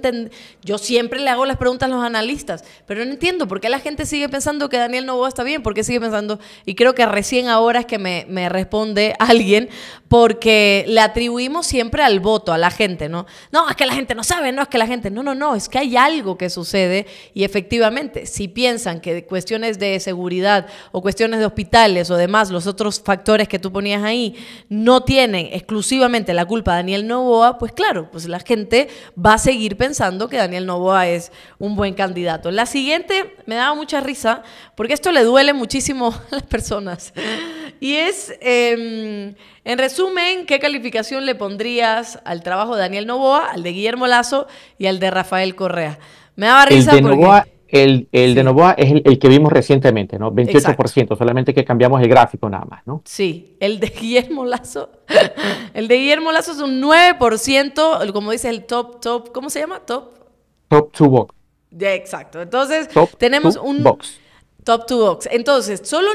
yo siempre le hago las preguntas a los analistas, pero no entiendo por qué la gente sigue pensando que Daniel Novoa está bien, Porque sigue pensando, y creo que recién ahora es que me responde alguien, porque le atribuimos siempre al voto, a la gente, ¿no? No, es que la gente no sabe, no, es que la gente, no, no, no, es que hay algo que sucede y efectivamente, si piensan que cuestiones de seguridad o cuestiones de hospitales o demás, los otros factores que tú ponías ahí, no tienen exclusivamente la culpa Daniel Novoa, pues claro, pues la gente va a seguir pensando que Daniel Novoa es un buen candidato. La siguiente me daba mucha risa, porque esto le duele muchísimo a las personas, y es... Em, en resumen, ¿qué calificación le pondrías al trabajo de Daniel Novoa, al de Guillermo Lazo y al de Rafael Correa? Me daba risa el de porque... el, de Novoa es el, que vimos recientemente, ¿no? 28%, solamente que cambiamos el gráfico nada más, ¿no? Sí, el de Guillermo Lazo. el de Guillermo Lazo es un 9%, como dice el top, top, ¿cómo se llama? Top. Top two box. Exacto. Entonces, tenemos un box. Top to Box. Entonces, solo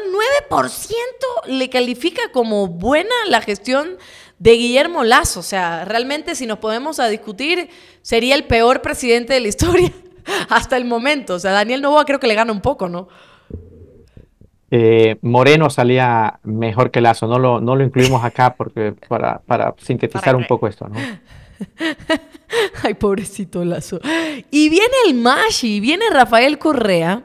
9% le califica como buena la gestión de Guillermo Lazo. O sea, realmente si nos podemos a discutir, sería el peor presidente de la historia hasta el momento. O sea, Daniel Novoa creo que le gana un poco, ¿no? Eh, Moreno salía mejor que Lazo, no lo, no lo incluimos acá porque para, sintetizar un poco esto, ¿no? Ay, pobrecito Lazo. Y viene el Mashi, viene Rafael Correa,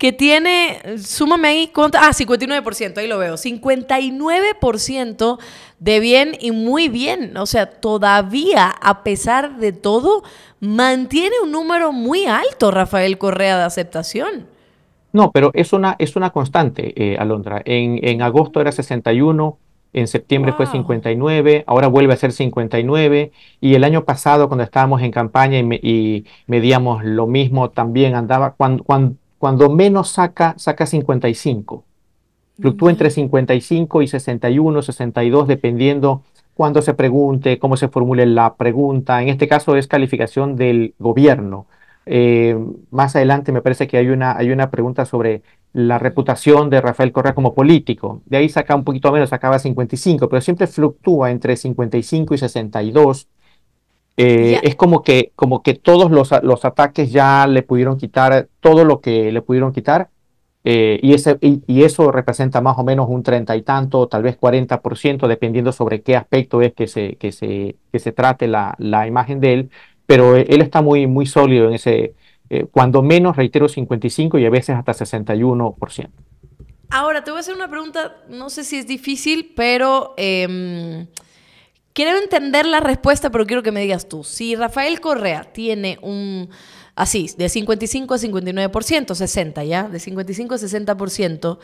que tiene, súmame ahí, Ah, 59%, ahí lo veo. 59% de bien y muy bien. O sea, todavía, a pesar de todo, mantiene un número muy alto Rafael Correa de aceptación. No, pero es una, es una constante, eh, Alondra. En, en, agosto era 61, en septiembre fue 59, ahora vuelve a ser 59, y el año pasado cuando estábamos en campaña y, medíamos lo mismo, también andaba, cuando menos saca, saca 55. Fluctúa entre 55 y 61, 62, dependiendo cuándo se pregunte, cómo se formule la pregunta. En este caso es calificación del gobierno. Eh, más adelante me parece que hay una, hay una pregunta sobre la reputación de Rafael Correa como político. De ahí saca un poquito menos, sacaba 55, pero siempre fluctúa entre 55 y 62 eh, es como que, como que todos los, los, ataques ya le pudieron quitar todo lo que le pudieron quitar. Eh, y, ese, y, eso representa más o menos un treinta y tanto, tal vez 40%, dependiendo sobre qué aspecto es que se, que se, que se trate la, la imagen de él. Pero eh, él está muy, muy sólido en ese, cuando menos, reitero, 55 y a veces hasta 61%. Ahora, te voy a hacer una pregunta, no sé si es difícil, pero... Em, Quiero entender la respuesta, pero quiero que me digas tú. Si Rafael Correa tiene un, así, de 55 a 59%, 60, ¿ya? De 55 a 60%,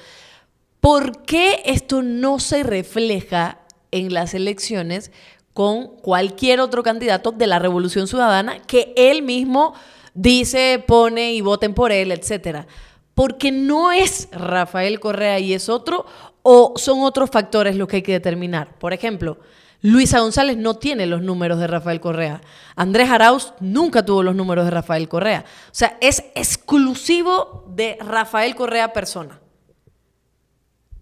¿por qué esto no se refleja en las elecciones con cualquier otro candidato de la Revolución Ciudadana que él mismo dice, pone y voten por él, etcétera? Porque no es Rafael Correa y es otro, o son otros factores los que hay que determinar. Por ejemplo, Luisa González no tiene los números de Rafael Correa. Andrés Arauz nunca tuvo los números de Rafael Correa. O sea, es exclusivo de Rafael Correa persona.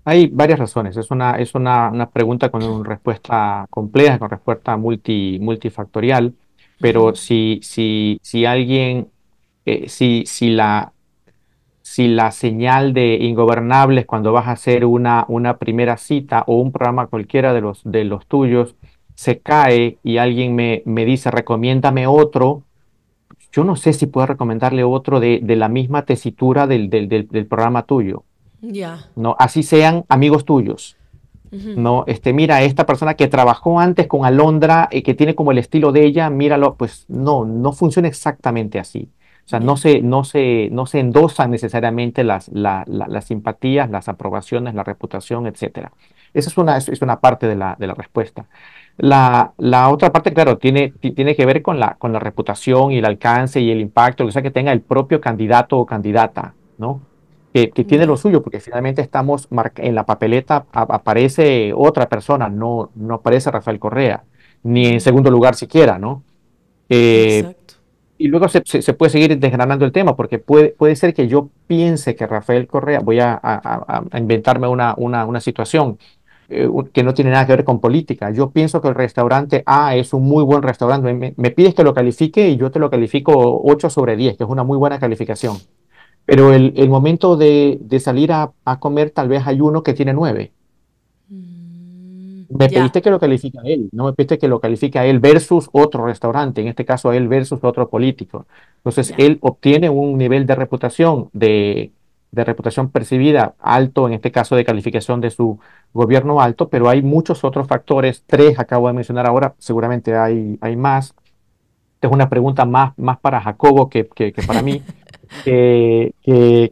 Hay varias razones. Es una, es una, pregunta con una respuesta compleja, con respuesta multi, multifactorial. Pero si, si alguien, eh, si, si la si la señal de ingobernables cuando vas a hacer una, una primera cita o un programa cualquiera de los, de los tuyos se cae y alguien me, dice, recomiéndame otro, yo no sé si puedo recomendarle otro de, la misma tesitura del, programa tuyo. Ya. No, así sean amigos tuyos. No, este, mira, esta persona que trabajó antes con Alondra y eh, que tiene como el estilo de ella, míralo, pues no, no funciona exactamente así. O sea, no se, no se, no se endosan necesariamente las, las simpatías, las aprobaciones, la reputación, etc. Esa es una, es una parte de la, respuesta. La, otra parte, claro, tiene, tiene que ver con la, con la reputación y el alcance y el impacto, O que sea que tenga el propio candidato o candidata, ¿no? Que, tiene lo suyo, porque finalmente estamos en la papeleta, aparece otra persona, no, no aparece Rafael Correa, ni en segundo lugar siquiera, ¿no? Eh, y luego se, se, puede seguir desgranando el tema, porque puede, puede ser que yo piense que Rafael Correa, voy a, a, inventarme una, una, una situación eh, que no tiene nada que ver con política. Yo pienso que el restaurante A es un muy buen restaurante. Me, me, pides que lo califique y yo te lo califico 8 sobre 10, que es una muy buena calificación. Pero el, el momento de, de salir a, a, comer, tal vez hay uno que tiene 9 Mm, me pediste que lo califique a él, no me pediste que lo califique a él versus otro restaurante, en este caso a él versus otro político. Entonces, él obtiene un nivel de reputación, de, reputación percibida alto, en este caso de calificación de su gobierno alto, pero hay muchos otros factores, tres acabo de mencionar ahora, seguramente hay, hay más. Esta es una pregunta más, más para Jacobo que, que, para mí, que,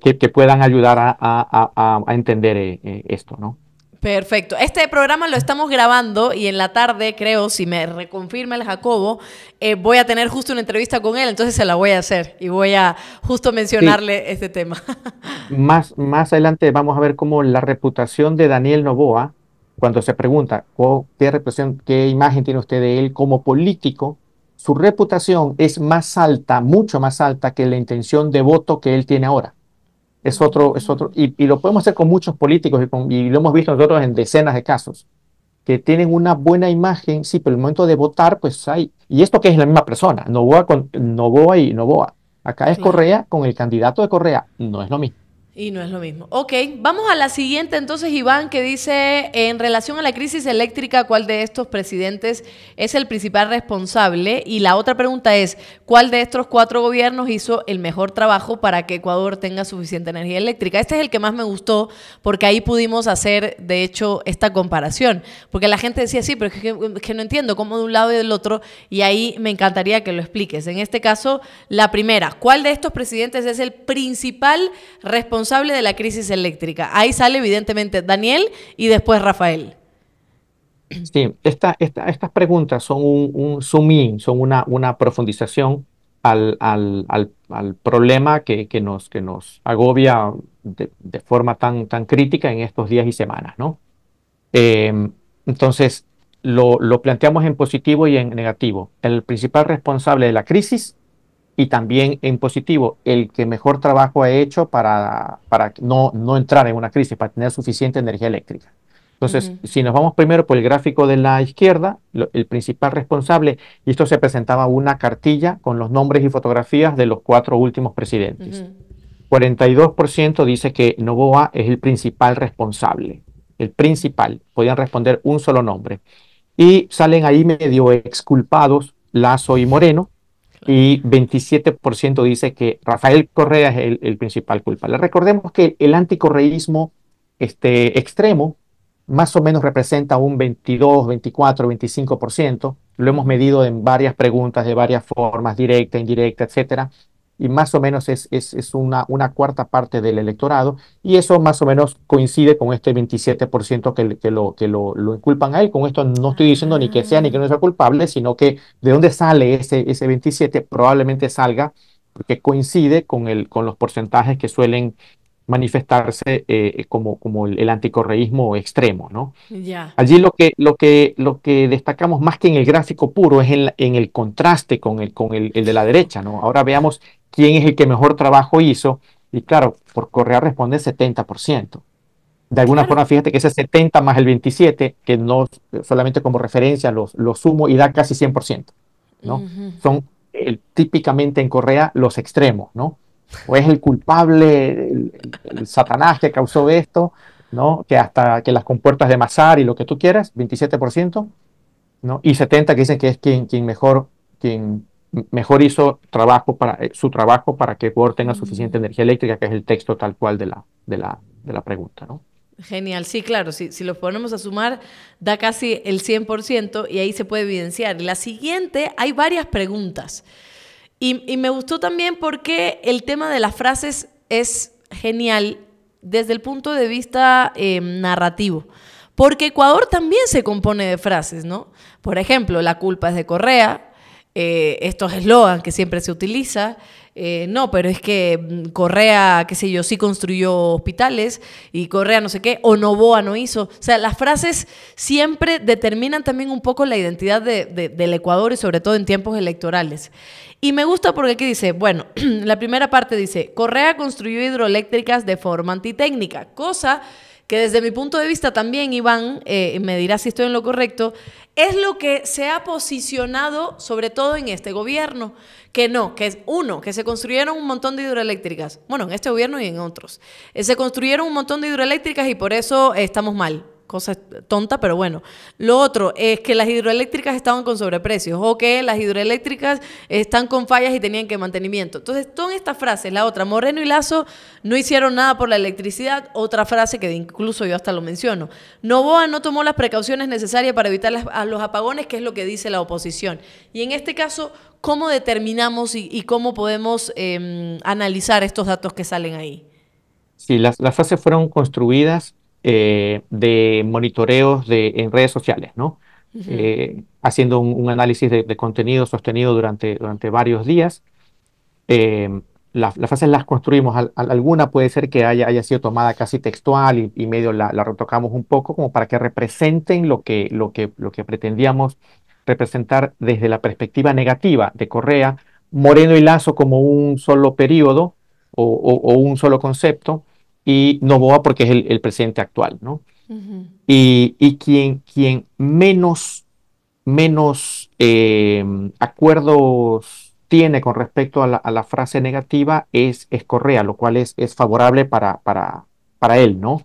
que, puedan ayudar a, a, a, entender eh, eh, esto, ¿no? Perfecto. Este programa lo estamos grabando y en la tarde, creo, si me reconfirma el Jacobo, eh, voy a tener justo una entrevista con él, entonces se la voy a hacer y voy a justo mencionarle este tema. más, más adelante vamos a ver cómo la reputación de Daniel Novoa, cuando se pregunta oh, qué, qué imagen tiene usted de él como político, su reputación es más alta, mucho más alta que la intención de voto que él tiene ahora es otro, es otro, y, lo podemos hacer con muchos políticos y, lo hemos visto nosotros en decenas de casos, que tienen una buena imagen, sí, pero el momento de votar, pues hay, y esto que es la misma persona, Novoa, con, Novoa y Novoa, acá es Correa con el candidato de Correa, no es lo mismo. Y no es lo mismo. Ok, vamos a la siguiente entonces, Iván, que dice, en relación a la crisis eléctrica, ¿cuál de estos presidentes es el principal responsable? Y la otra pregunta es, ¿cuál de estos cuatro gobiernos hizo el mejor trabajo para que Ecuador tenga suficiente energía eléctrica? Este es el que más me gustó porque ahí pudimos hacer, de hecho, esta comparación. Porque la gente decía, sí, pero es que, que no entiendo cómo de un lado y del otro, y ahí me encantaría que lo expliques. En este caso, la primera, ¿cuál de estos presidentes es el principal responsable? responsable de la crisis eléctrica. Ahí sale evidentemente Daniel y después Rafael. Sí, estas preguntas son un, un zoom in, son una, una profundización al, problema que, nos, que nos agobia de, forma tan, tan crítica en estos días y semanas, ¿no? Em, entonces, lo, lo, planteamos en positivo y en negativo. El principal responsable de la crisis y también en positivo, el que mejor trabajo ha hecho para, para no, no entrar en una crisis, para tener suficiente energía eléctrica. Entonces, si nos vamos primero por el gráfico de la izquierda, el principal responsable, y esto se presentaba una cartilla con los nombres y fotografías de los cuatro últimos presidentes. 42% dice que Novoa es el principal responsable. El principal, podían responder un solo nombre. Y salen ahí medio exculpados Lazo y Moreno, y 27% dice que Rafael Correa es el, principal culpable. Recordemos que el anticorreísmo este, extremo más o menos representa un 22, 24, 25%. Lo hemos medido en varias preguntas, de varias formas, directa, indirecta, etcétera y más o menos es, es, es una, una, cuarta parte del electorado, y eso más o menos coincide con este 27% que, que, lo, que lo, inculpan ahí. Con esto no estoy diciendo ni que sea ni que no sea culpable, sino que de dónde sale ese, ese 27 probablemente salga porque coincide con, el, con los porcentajes que suelen manifestarse eh, eh, como, como el, anticorreísmo extremo. ¿no? Allí lo que, lo, que, lo que destacamos más que en el gráfico puro es en, en el contraste con, el, con el, el, de la derecha. ¿no? Ahora veamos quién es el que mejor trabajo hizo. Y claro, por Correa responde 70%. De alguna forma, fíjate que ese 70 más el 27, que no solamente como referencia lo sumo y da casi 100%. ¿no? Son típicamente en Correa los extremos, ¿no? O es el culpable, el, Satanás que causó esto, ¿no? Que hasta que las compuertas de Mazar y lo que tú quieras, 27%, ¿no? Y 70 que dicen que es quien, quien mejor, quien mejor hizo trabajo para, eh, su trabajo para que Ecuador tenga suficiente mm. energía eléctrica, que es el texto tal cual de la, de la, pregunta, ¿no? Genial, sí, claro, si, si lo ponemos a sumar, da casi el 100% y ahí se puede evidenciar. La siguiente, hay varias preguntas. Y, me gustó también porque el tema de las frases es genial desde el punto de vista em, narrativo. Porque Ecuador también se compone de frases, ¿no? Por ejemplo, la culpa es de Correa, eh, estos eslogan que siempre se utiliza. Eh, no, pero es que mm, Correa, qué sé yo, sí construyó hospitales y Correa no sé qué, o Novoa no hizo. O sea, las frases siempre determinan también un poco la identidad del Ecuador y sobre todo en tiempos electorales. Y me gusta porque aquí dice, bueno, la primera parte dice, Correa construyó hidroeléctricas de forma antitécnica, cosa que desde mi punto de vista también, Iván, eh, me dirás si estoy en lo correcto, es lo que se ha posicionado sobre todo en este gobierno, que no, que es uno, que se construyeron un montón de hidroeléctricas, bueno, en este gobierno y en otros, eh, se construyeron un montón de hidroeléctricas y por eso estamos mal cosa tonta, pero bueno. Lo otro es que las hidroeléctricas estaban con sobreprecios o que las hidroeléctricas están con fallas y tenían que mantenimiento. Entonces, todas estas frases, la otra, Moreno y Lazo no hicieron nada por la electricidad, otra frase que incluso yo hasta lo menciono. Novoa no tomó las precauciones necesarias para evitar los apagones, que es lo que dice la oposición. Y en este caso, ¿cómo determinamos y, cómo podemos em, analizar estos datos que salen ahí? Sí, las, las frases fueron construidas eh, de monitoreos de, en redes sociales, ¿no? Eh, haciendo un, análisis de, contenido sostenido durante, durante varios días. Eh, las frases las construimos, alguna puede ser que haya, haya sido tomada casi textual y, medio la, retocamos un poco como para que representen lo que, lo, que, lo que pretendíamos representar desde la perspectiva negativa de Correa, Moreno y Lazo como un solo periodo o un solo concepto, y Novoa porque es el, el presidente actual, ¿no? y, quien, quien menos, menos eh, acuerdos tiene con respecto a la, frase negativa es, es, Correa, lo cual es, es favorable para, para, para él, ¿no?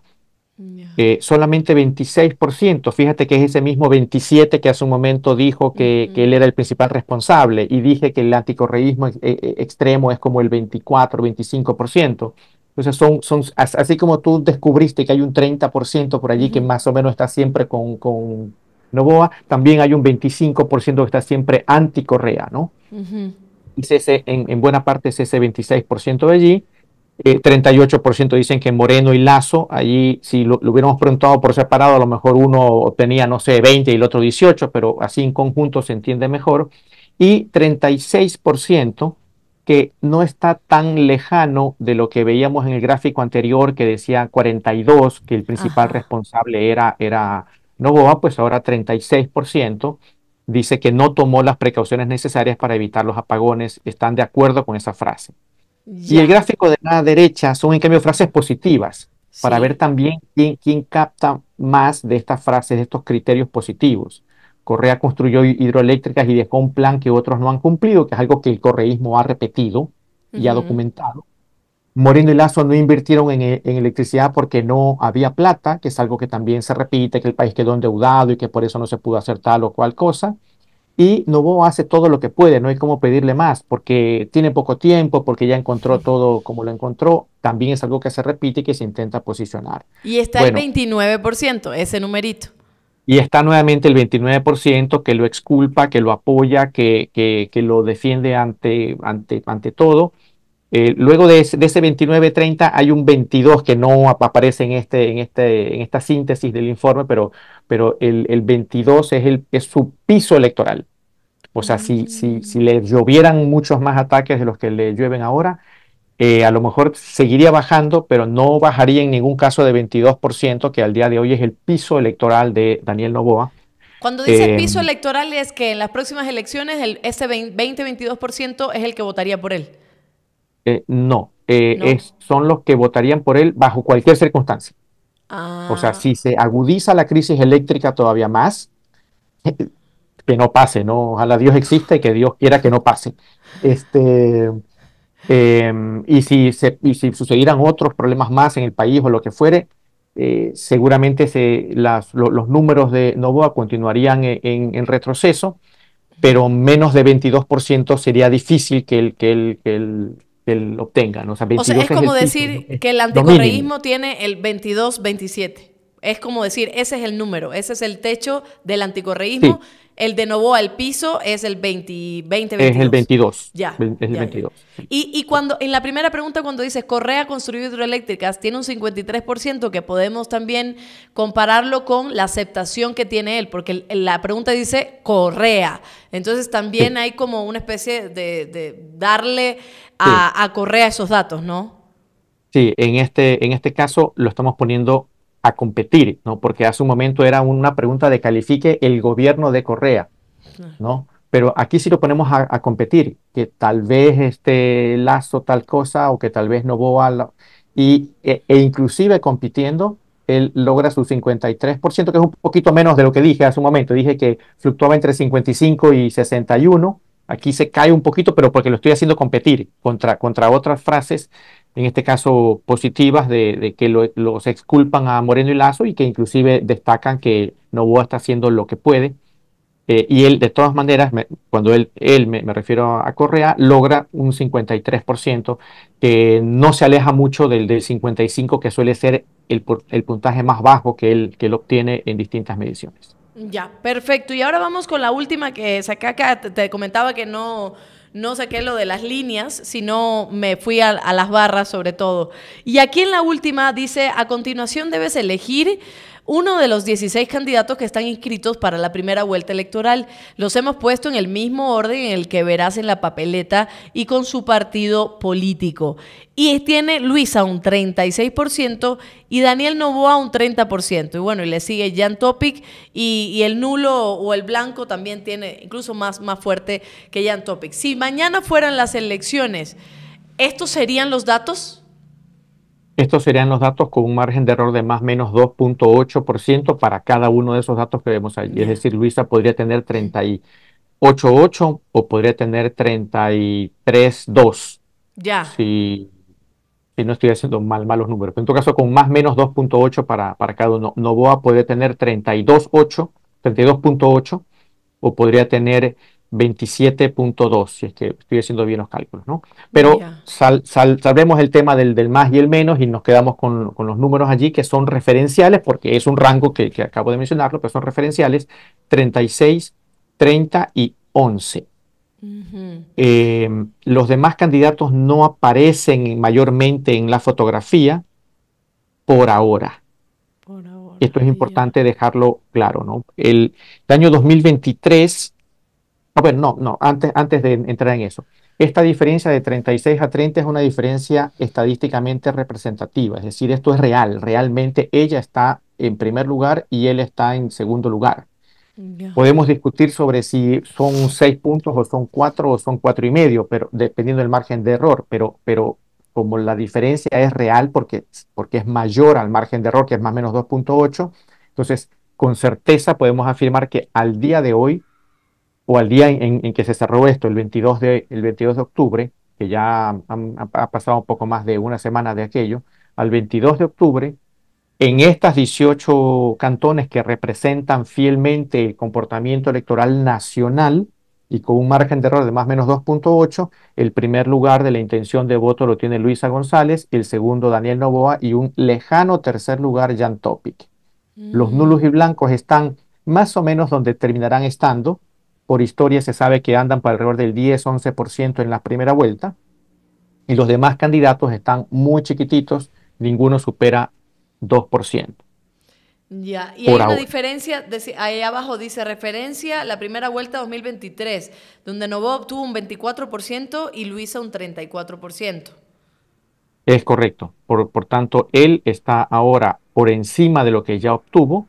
Eh, solamente 26%, fíjate que es ese mismo 27% que hace un momento dijo que, él era el principal responsable y dije que el anticorreísmo e, e, extremo es como el 24, 25%. Entonces, son, son, así como tú descubriste que hay un 30% por allí que más o menos está siempre con, con Novoa, también hay un 25% que está siempre anticorrea, ¿no? ese, en, buena parte es ese 26% de allí. 38% eh, dicen que Moreno y Lazo, allí si lo, lo, hubiéramos preguntado por separado, a lo mejor uno tenía, no sé, 20 y el otro 18, pero así en conjunto se entiende mejor. Y 36% que no está tan lejano de lo que veíamos en el gráfico anterior que decía 42, que el principal responsable era, era Novoa, pues ahora 36% dice que no tomó las precauciones necesarias para evitar los apagones, están de acuerdo con esa frase. Y el gráfico de la derecha son en cambio frases positivas, para ver también quién, quién capta más de estas frases, de estos criterios positivos. Correa construyó hidroeléctricas y dejó un plan que otros no han cumplido, que es algo que el correísmo ha repetido y ha documentado. Moreno y Lazo no invirtieron en, electricidad porque no había plata, que es algo que también se repite, que el país quedó endeudado y que por eso no se pudo hacer tal o cual cosa. Y Novo hace todo lo que puede, no hay cómo pedirle más, porque tiene poco tiempo, porque ya encontró todo como lo encontró. También es algo que se repite y que se intenta posicionar. Y está el 29%, ese numerito. Y está nuevamente el 29% que lo exculpa, que lo apoya, que, lo defiende ante, ante, ante todo. Eh, luego de ese, de 29-30 hay un 22 que no aparece en, este, en, este, en esta síntesis del informe, pero, pero el, 22 es, el, es su piso electoral. O sea, si, si, si le llovieran muchos más ataques de los que le llueven ahora, eh, a lo mejor seguiría bajando, pero no bajaría en ningún caso de 22%, que al día de hoy es el piso electoral de Daniel Novoa. Cuando dice eh, piso electoral es que en las próximas elecciones ese 20-22% es el que votaría por él. Eh, no, son los que votarían por él bajo cualquier circunstancia. Ah. O sea, si se agudiza la crisis eléctrica todavía más, que no pase, ¿no? Ojalá Dios exista y que Dios quiera que no pase. Este, Em, y, si y si sucedieran otros problemas más en el país o lo que fuere, eh, seguramente se, las, los números de Novoa continuarían e, en, retroceso, pero menos de 22% sería difícil que el, que el, obtenga. ¿no? O, sea, 22 o sea, es, como decir que el anticorreísmo tiene el 22-27. Es como decir, ese es el número, ese es el techo del anticorreísmo. El de Novoa al piso es el 20, 22. Es el 22. Ya. Es el 22. Y, cuando, en la primera pregunta, cuando dices Correa construyó hidroeléctricas, tiene un 53% que podemos también compararlo con la aceptación que tiene él, porque la pregunta dice Correa. Entonces también hay como una especie de, darle a, Correa esos datos, ¿no? Sí, en este, en este caso lo estamos poniendo a competir, ¿no? Porque hace un momento era una pregunta de califique el gobierno de Correa, ¿no? Pero aquí sí lo ponemos a, competir, que tal vez este Lazo tal cosa o que tal vez no la, y, e, e inclusive compitiendo, él logra su 53%, que es un poquito menos de lo que dije hace un momento. Dije que fluctuaba entre 55 y 61. Aquí se cae un poquito, pero porque lo estoy haciendo competir contra, contra otras frases en este caso positivas, de, que los exculpan a Moreno y Lazo y que inclusive destacan que Novoa está haciendo lo que puede. Eh, y él, de todas maneras, cuando él, él me, refiero a Correa, logra un 53%, que no se aleja mucho del, 55%, que suele ser el, el, puntaje más bajo que él, que obtiene en distintas mediciones. Ya, perfecto. Y ahora vamos con la última que saca, te comentaba que no, no saqué lo de las líneas, sino me fui a, las barras sobre todo. Y aquí en la última dice, a continuación debes elegir uno de los 16 candidatos que están inscritos para la primera vuelta electoral. Los hemos puesto en el mismo orden en el que verás en la papeleta y con su partido político. Y tiene Luisa un 36% y Daniel Novoa un 30%. Y bueno, y le sigue Jan Topic y, el nulo o el blanco también tiene incluso más, más fuerte que Jan Topic. Si mañana fueran las elecciones, ¿estos serían los datos? Estos serían los datos con un margen de error de más o menos 2.8% para cada uno de esos datos que vemos ahí. Es decir, Luisa podría tener 38.8 o podría tener 33.2. Ya. Si, no estoy haciendo mal malos números. en tu caso, con más o menos 2.8 para, para cada uno. Novoa podría tener 32.8, 32.8 o podría tener 27.2, si es que estoy haciendo bien los cálculos, ¿no? Pero sal, salvemos el tema del, del, más y el menos y nos quedamos con, los números allí que son referenciales, porque es un rango que, acabo de mencionarlo, pero son referenciales 36, 30 y 11. Eh, los demás candidatos no aparecen mayormente en la fotografía por ahora. Esto es importante dejarlo claro, ¿no? el año 2023 Ah, no, no, no, antes, antes de entrar en eso. Esta diferencia de 36 a 30 es una diferencia estadísticamente representativa, es decir, esto es real, realmente ella está en primer lugar y él está en segundo lugar. Podemos discutir sobre si son seis puntos o son cuatro o son cuatro y medio, pero dependiendo del margen de error, pero, pero como la diferencia es real porque, porque es mayor al margen de error, que es más o menos 2.8, entonces con certeza podemos afirmar que al día de hoy o al día en, que se cerró esto, el 22 de, el 22 de octubre, que ya ha pasado un poco más de una semana de aquello, al 22 de octubre, en estas 18 cantones que representan fielmente el comportamiento electoral nacional y con un margen de error de más o menos 2.8, el primer lugar de la intención de voto lo tiene Luisa González, el segundo Daniel Novoa y un lejano tercer lugar Jan Topic. Los mm. nulos y blancos están más o menos donde terminarán estando, por historia se sabe que andan para alrededor del 10-11% en la primera vuelta. Y los demás candidatos están muy chiquititos, ninguno supera 2%. Ya, y hay una diferencia, ahí abajo dice referencia, la primera vuelta 2023, donde Novo obtuvo un 24% y Luisa un 34%. Es correcto, por, tanto, él está ahora por encima de lo que ya obtuvo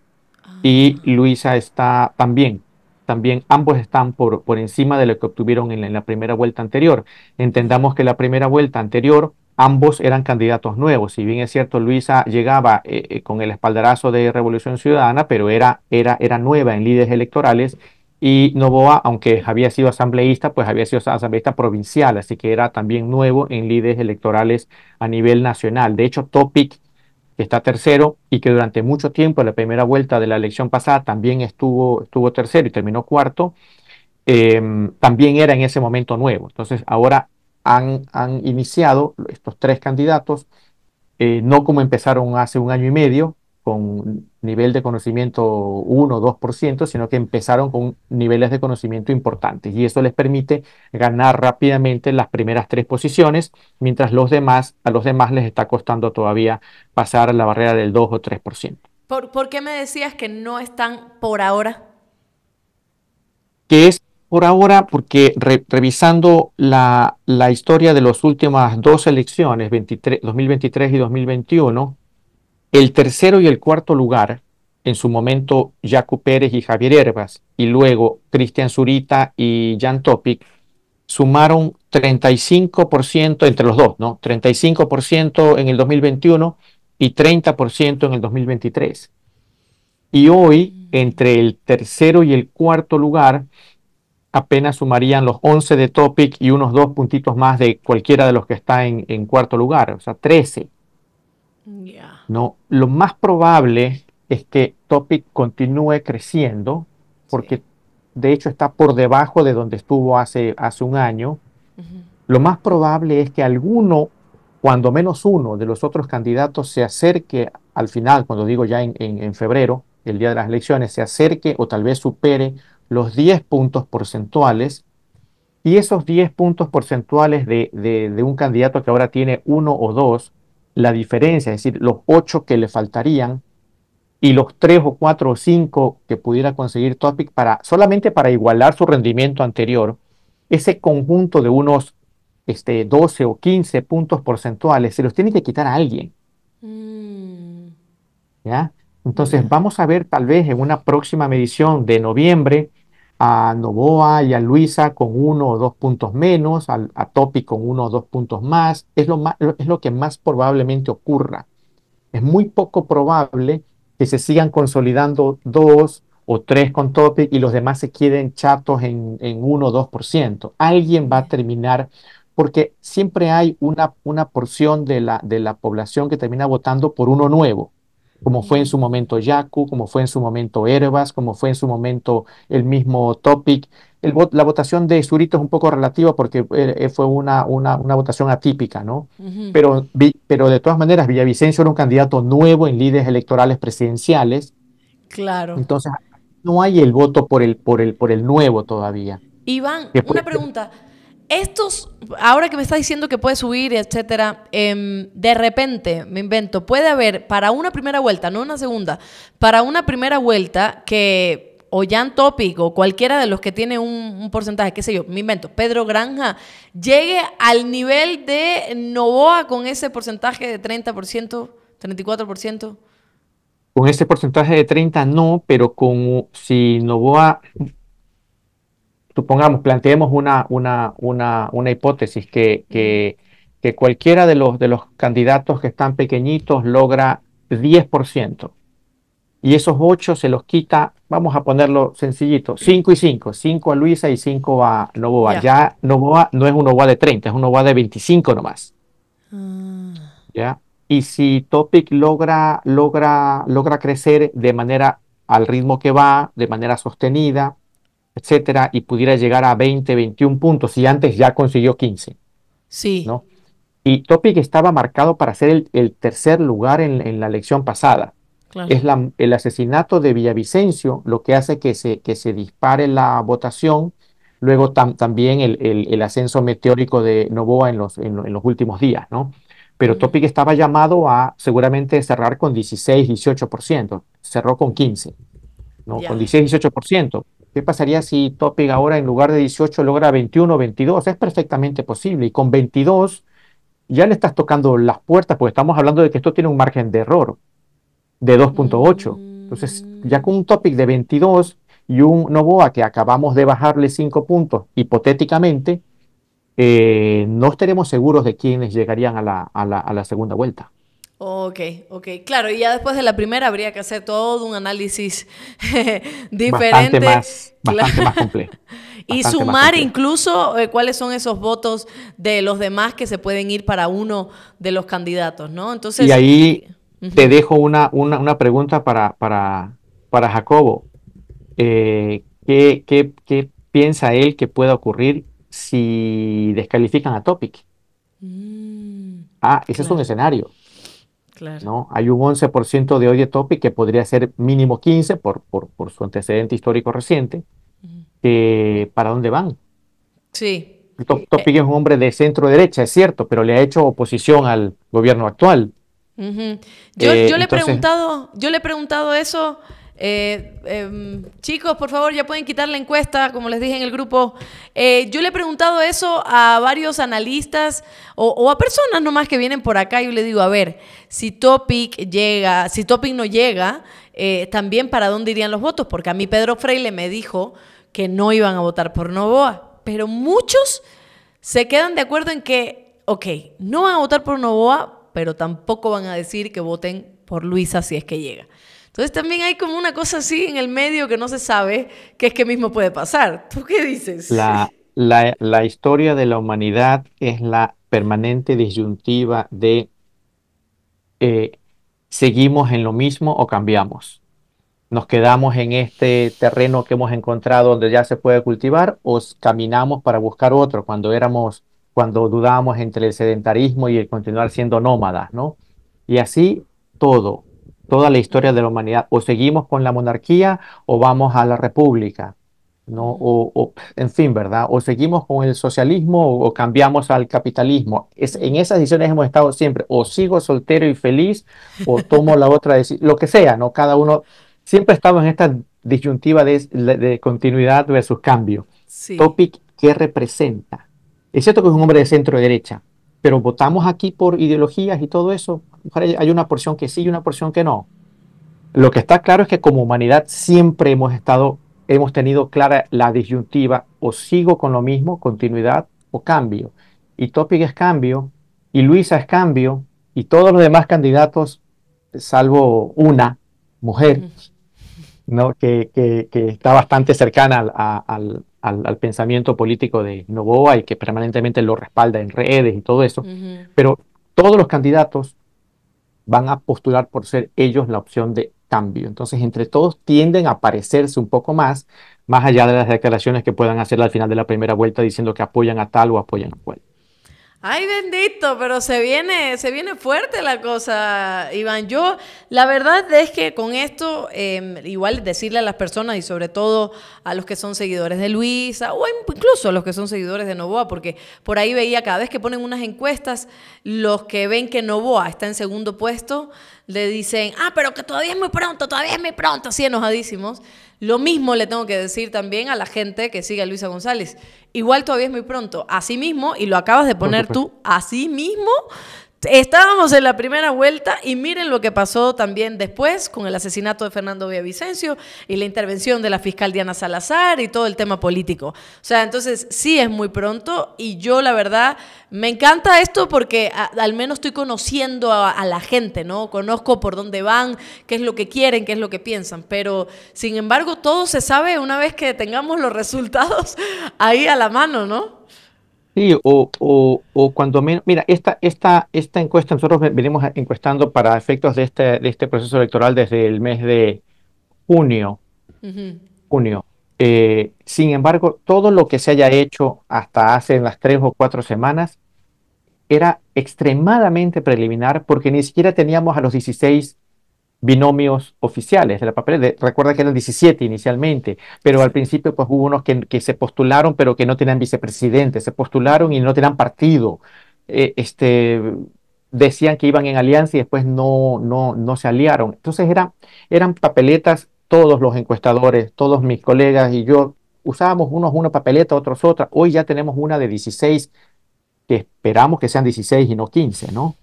y ah. Luisa está también también ambos están por, por encima de lo que obtuvieron en la, primera vuelta anterior. Entendamos que la primera vuelta anterior ambos eran candidatos nuevos. Si bien es cierto, Luisa llegaba eh, eh, con el espaldarazo de Revolución Ciudadana, pero era, era, era nueva en líderes electorales. Y Novoa, aunque había sido asambleísta, pues había sido asambleísta provincial, así que era también nuevo en líderes electorales a nivel nacional. De hecho, Topic que está tercero y que durante mucho tiempo, en la primera vuelta de la elección pasada, también estuvo, estuvo tercero y terminó cuarto, em, también era en ese momento nuevo. Entonces, ahora han, han iniciado estos tres candidatos, eh, no como empezaron hace un año y medio, con nivel de conocimiento 1 o 2%, sino que empezaron con niveles de conocimiento importantes y eso les permite ganar rápidamente las primeras tres posiciones, mientras los demás, a los demás les está costando todavía pasar la barrera del 2 o 3%. ¿Por, ¿Por qué me decías que no están por ahora? Que es por ahora, porque revisando la, la, historia de las últimas dos elecciones, 23, 2023 y 2021, el tercero y el cuarto lugar, en su momento Jaco Pérez y Javier Herbas, y luego Cristian Zurita y Jan Topic, sumaron 35% entre los dos, ¿no? 35% en el 2021 y 30% en el 2023. Y hoy, entre el tercero y el cuarto lugar, apenas sumarían los 11 de Topic y unos dos puntitos más de cualquiera de los que está en, cuarto lugar, o sea, 13. ¿no? Lo más probable es que Topic continúe creciendo, porque de hecho está por debajo de donde estuvo hace, hace un año. Lo más probable es que alguno, cuando menos uno de los otros candidatos se acerque al final, cuando digo ya en, febrero, el día de las elecciones, se acerque o tal vez supere los 10 puntos porcentuales. Y esos 10 puntos porcentuales de, de, de un candidato que ahora tiene uno o dos, la diferencia, es decir, los ocho que le faltarían y los tres o cuatro o cinco que pudiera conseguir Topic para, solamente para igualar su rendimiento anterior, ese conjunto de unos este, 12 o 15 puntos porcentuales se los tiene que quitar a alguien. Mm. ¿Ya? Entonces vamos a ver tal vez en una próxima medición de noviembre a Novoa y a Luisa con uno o dos puntos menos, a, a Topi con uno o dos puntos más. Es lo, es lo que más probablemente ocurra. Es muy poco probable que se sigan consolidando dos o tres con Topic y los demás se queden chatos en, o dos por ciento. Alguien va a terminar, porque siempre hay una, una porción de la, de la población que termina votando por uno nuevo como fue en su momento Yaku, como fue en su momento Herbas, como fue en su momento el mismo Topic. la votación de Zurito es un poco relativa porque eh, eh, fue una, una, votación atípica, ¿no? pero, pero de todas maneras, Villavicencio era un candidato nuevo en líderes electorales presidenciales. Claro. Entonces, no hay el voto por el, por el, por el nuevo todavía. Iván, una pregunta. Estos, ahora que me está diciendo que puede subir, etcétera, em, de repente, me invento, puede haber para una primera vuelta, no una segunda, para una primera vuelta que o Jan Topic o cualquiera de los que tiene un, porcentaje, qué sé yo, me invento, Pedro Granja, llegue al nivel de Novoa con ese porcentaje de 30%, 34%. Con ese porcentaje de 30 no, pero con si Novoa supongamos, planteemos una, hipótesis que, cualquiera de los, candidatos que están pequeñitos logra 10%, y esos 8 se los quita, vamos a ponerlo sencillito, 5 y 5, 5 a Luisa y 5 a Novoa. Ya Novoa no es un Novoa de 30, es un Novoa de 25 nomás. Ah. Y si Topic logra, logra, logra crecer de manera al ritmo que va, de manera sostenida, etcétera, y pudiera llegar a 20, 21 puntos, y antes ya consiguió 15. Sí. ¿no? Y Topic estaba marcado para ser el, tercer lugar en, la elección pasada. Es el asesinato de Villavicencio lo que hace que se, que se dispare la votación, luego también el, ascenso meteórico de Novoa en los, en, los últimos días, ¿no? Pero Topic estaba llamado a seguramente cerrar con 16, 18%, cerró con 15, ¿no? Con 16, 18%. ¿Qué pasaría si Topic ahora en lugar de 18 logra 21 o 22? Es perfectamente posible. Y con 22 ya le estás tocando las puertas, porque estamos hablando de que esto tiene un margen de error de 2.8. Entonces, ya con un Topic de 22 y un Novoa que acabamos de bajarle 5 puntos hipotéticamente, eh, no estaremos seguros de quiénes llegarían a la segunda vuelta. Ok, ok. Claro, y ya después de la primera habría que hacer todo un análisis diferente. más, complejo. y sumar incluso eh, cuáles son esos votos de los demás que se pueden ir para uno de los candidatos, ¿no? Entonces. Y ahí te dejo una, una, una pregunta para, para, Jacobo. Eh, ¿qué, piensa él que pueda ocurrir si descalifican a Topic? Mm, ah, ese es un escenario. ¿no? Hay un 11% de hoy de que podría ser mínimo 15 por, su antecedente histórico reciente. ¿Para dónde van? Sí. Eh, Topic eh. es un hombre de centro derecha, es cierto, pero le ha hecho oposición al gobierno actual. yo, le he eh, preguntado, yo le he preguntado eso eh, em, chicos, por favor, ya pueden quitar la encuesta, como les dije en el grupo. Eh, yo le he preguntado eso a varios analistas o, a personas nomás que vienen por acá. Yo le digo, a ver, si Topic llega, si Topic no llega, eh, también para dónde irían los votos, porque a mí Pedro le me dijo que no iban a votar por Novoa, pero muchos se quedan de acuerdo en que, ok, no van a votar por Novoa, pero tampoco van a decir que voten por Luisa si es que llega. Entonces también hay como una cosa así en el medio que no se sabe que es que mismo puede pasar. ¿Tú qué dices? La, historia de la humanidad es la permanente disyuntiva de eh, seguimos en lo mismo o cambiamos. Nos quedamos en este terreno que hemos encontrado donde ya se puede cultivar o caminamos para buscar otro cuando éramos, cuando dudábamos entre el sedentarismo y el continuar siendo nómadas, ¿no? Y así todo toda la historia de la humanidad. O seguimos con la monarquía o vamos a la república. ¿no? O, en fin, ¿verdad? O seguimos con el socialismo o, cambiamos al capitalismo. Es, en esas decisiones hemos estado siempre, o sigo soltero y feliz, o tomo la otra decisión, lo que sea, ¿no? Cada uno, siempre estamos en esta disyuntiva de, continuidad versus cambio. Topic, ¿qué representa? Es cierto que es un hombre de centro derecha, pero votamos aquí por ideologías y todo eso hay una porción que sí y una porción que no. Lo que está claro es que como humanidad siempre hemos estado, hemos tenido clara la disyuntiva o sigo con lo mismo, continuidad o cambio. Y Topic es cambio, y Luisa es cambio, y todos los demás candidatos, salvo una mujer, ¿no? que, que, está bastante cercana al, al, al, pensamiento político de Novoa y que permanentemente lo respalda en redes y todo eso, pero todos los candidatos van a postular por ser ellos la opción de cambio. Entonces, entre todos tienden a parecerse un poco más, más allá de las declaraciones que puedan hacer al final de la primera vuelta diciendo que apoyan a tal o apoyan a cual. Ay, bendito, pero se viene, se viene fuerte la cosa, Iván. Yo, la verdad es que con esto, em, igual decirle a las personas y sobre todo a los que son seguidores de Luisa o incluso a los que son seguidores de Novoa, porque por ahí veía cada vez que ponen unas encuestas, los que ven que Novoa está en segundo puesto, le dicen, ah, pero que todavía es muy pronto, todavía es muy pronto, así enojadísimos. Lo mismo le tengo que decir también a la gente que sigue a Luisa González. Igual todavía es muy pronto. Así mismo, y lo acabas de poner pues. tú, así mismo Estábamos en la primera vuelta y miren lo que pasó también después con el asesinato de Fernando Villavicencio y la intervención de la fiscal Diana Salazar y todo el tema político. O sea, entonces sí es muy pronto y yo la verdad me encanta esto porque al menos estoy conociendo a, la gente, ¿no? Conozco por dónde van, qué es lo que quieren, qué es lo que piensan, pero sin embargo todo se sabe una vez que tengamos los resultados ahí a la mano, ¿no? Sí, o, o, cuando menos, mira, esta, esta, esta encuesta nosotros venimos encuestando para efectos de este, este proceso electoral desde el mes de junio. Junio. Eh, sin embargo, todo lo que se haya hecho hasta hace las tres o cuatro semanas era extremadamente preliminar porque ni siquiera teníamos a los 16 binomios oficiales de la papeleta. Recuerda que eran 17 inicialmente, pero al principio pues hubo unos que, que se postularon pero que no tenían vicepresidente, se postularon y no tenían partido. Eh, este, decían que iban en alianza y después no, no, no se aliaron. Entonces eran papeletas todos los encuestadores, todos mis colegas y yo usábamos unos una papeleta, otros otra. Hoy ya tenemos una de 16 que esperamos que sean 16 y no 15, ¿no?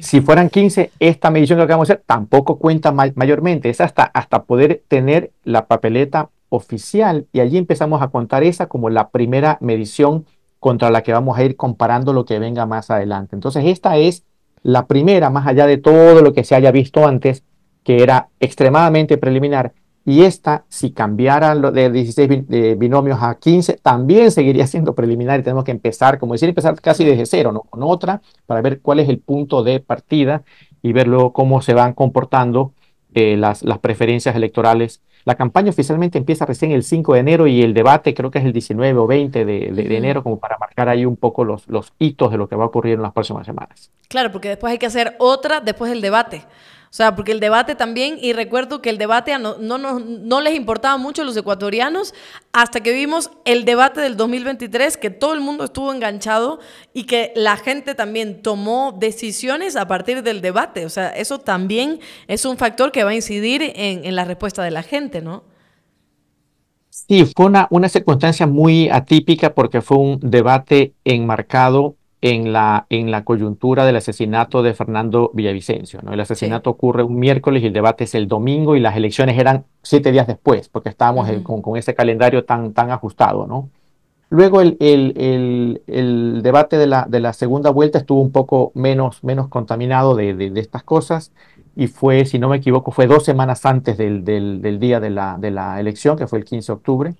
Si fueran 15, esta medición que acabamos de hacer tampoco cuenta mayormente. Es hasta, hasta poder tener la papeleta oficial y allí empezamos a contar esa como la primera medición contra la que vamos a ir comparando lo que venga más adelante. Entonces, esta es la primera, más allá de todo lo que se haya visto antes, que era extremadamente preliminar, y esta, si cambiara de 16 binomios a 15, también seguiría siendo preliminar y tenemos que empezar, como decir, empezar casi desde cero, ¿no? Con otra, para ver cuál es el punto de partida y ver luego cómo se van comportando eh, las, las, preferencias electorales. La campaña oficialmente empieza recién el 5 de enero y el debate creo que es el 19 o 20 de, enero, como para marcar ahí un poco los, los hitos de lo que va a ocurrir en las próximas semanas. Claro, porque después hay que hacer otra después del debate. O sea, porque el debate también, y recuerdo que el debate no, no, no, les importaba mucho a los ecuatorianos hasta que vimos el debate del 2023, que todo el mundo estuvo enganchado y que la gente también tomó decisiones a partir del debate. O sea, eso también es un factor que va a incidir en, la respuesta de la gente, ¿no? Sí, fue una, una circunstancia muy atípica porque fue un debate enmarcado en la, en la coyuntura del asesinato de Fernando Villavicencio. ¿no? El asesinato ocurre un miércoles y el debate es el domingo y las elecciones eran siete días después, porque estábamos con, con, ese calendario tan, tan ajustado. ¿no? Luego el, el, el debate de la, de la, segunda vuelta estuvo un poco menos, menos contaminado de, de, estas cosas y fue, si no me equivoco, fue dos semanas antes del, del, día de la, de la elección, que fue el 15 de octubre.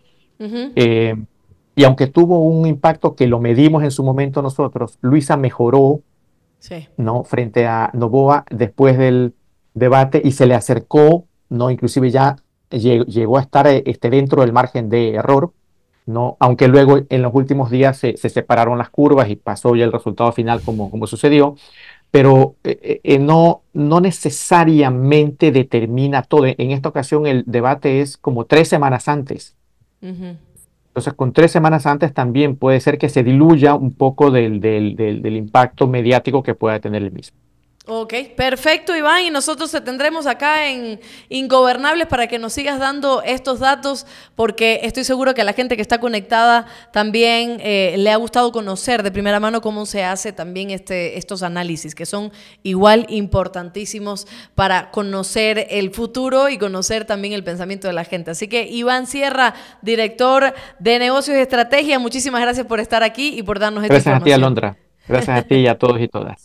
Y aunque tuvo un impacto que lo medimos en su momento nosotros, Luisa mejoró ¿no? frente a Novoa después del debate y se le acercó, ¿no? inclusive ya llegó a estar eh, este, dentro del margen de error, ¿no? aunque luego en los últimos días se, separaron las curvas y pasó ya el resultado final como, como sucedió, pero eh, eh, no, no necesariamente determina todo. En esta ocasión el debate es como tres semanas antes. Uh entonces, con tres semanas antes también puede ser que se diluya un poco del, del, del, del impacto mediático que pueda tener el mismo. Ok, perfecto Iván, y nosotros te tendremos acá en Ingobernables para que nos sigas dando estos datos, porque estoy seguro que a la gente que está conectada también eh, le ha gustado conocer de primera mano cómo se hace también este, estos análisis, que son igual importantísimos para conocer el futuro y conocer también el pensamiento de la gente. Así que Iván Sierra, director de negocios y estrategia, muchísimas gracias por estar aquí y por darnos esta gracias información. Gracias a ti, Alondra. Gracias a ti y a todos y todas.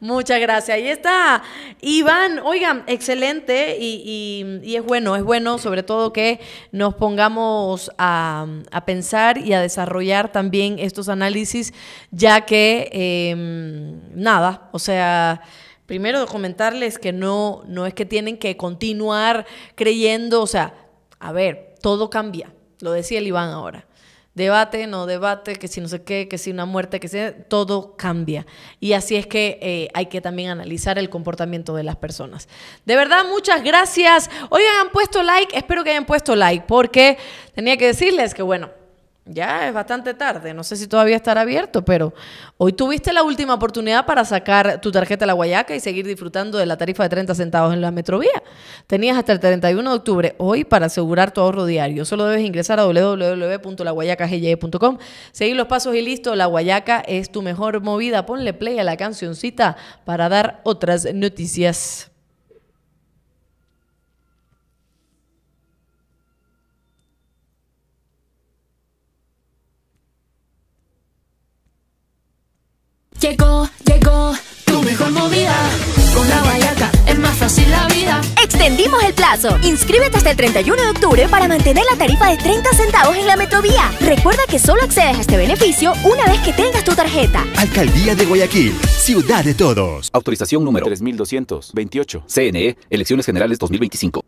Muchas gracias. Ahí está. Iván, oigan, excelente y, es bueno, es bueno sobre todo que nos pongamos a, pensar y a desarrollar también estos análisis, ya que em, nada, o sea... Primero comentarles que no, no es que tienen que continuar creyendo, o sea, a ver, todo cambia, lo decía el Iván ahora debate, no debate, que si no sé qué, que si una muerte, que si todo cambia. Y así es que eh, hay que también analizar el comportamiento de las personas. De verdad, muchas gracias. hoy han puesto like, espero que hayan puesto like, porque tenía que decirles que bueno ya es bastante tarde, no sé si todavía estará abierto, pero hoy tuviste la última oportunidad para sacar tu tarjeta a la Guayaca y seguir disfrutando de la tarifa de 30 centavos en la Metrovía. Tenías hasta el 31 de octubre hoy para asegurar tu ahorro diario. Solo debes ingresar a www.laguayacagye.com, seguir los pasos y listo, la Guayaca es tu mejor movida. Ponle play a la cancioncita para dar otras noticias. Llegó, llegó tu mejor movida. Con la Guayaca es más fácil la vida. Extendimos el plazo. Inscríbete hasta el 31 de octubre para mantener la tarifa de 30 centavos en la Metrovía. Recuerda que solo accedes a este beneficio una vez que tengas tu tarjeta. Alcaldía de Guayaquil, ciudad de todos. Autorización número 3228. CNE, Elecciones Generales 2025.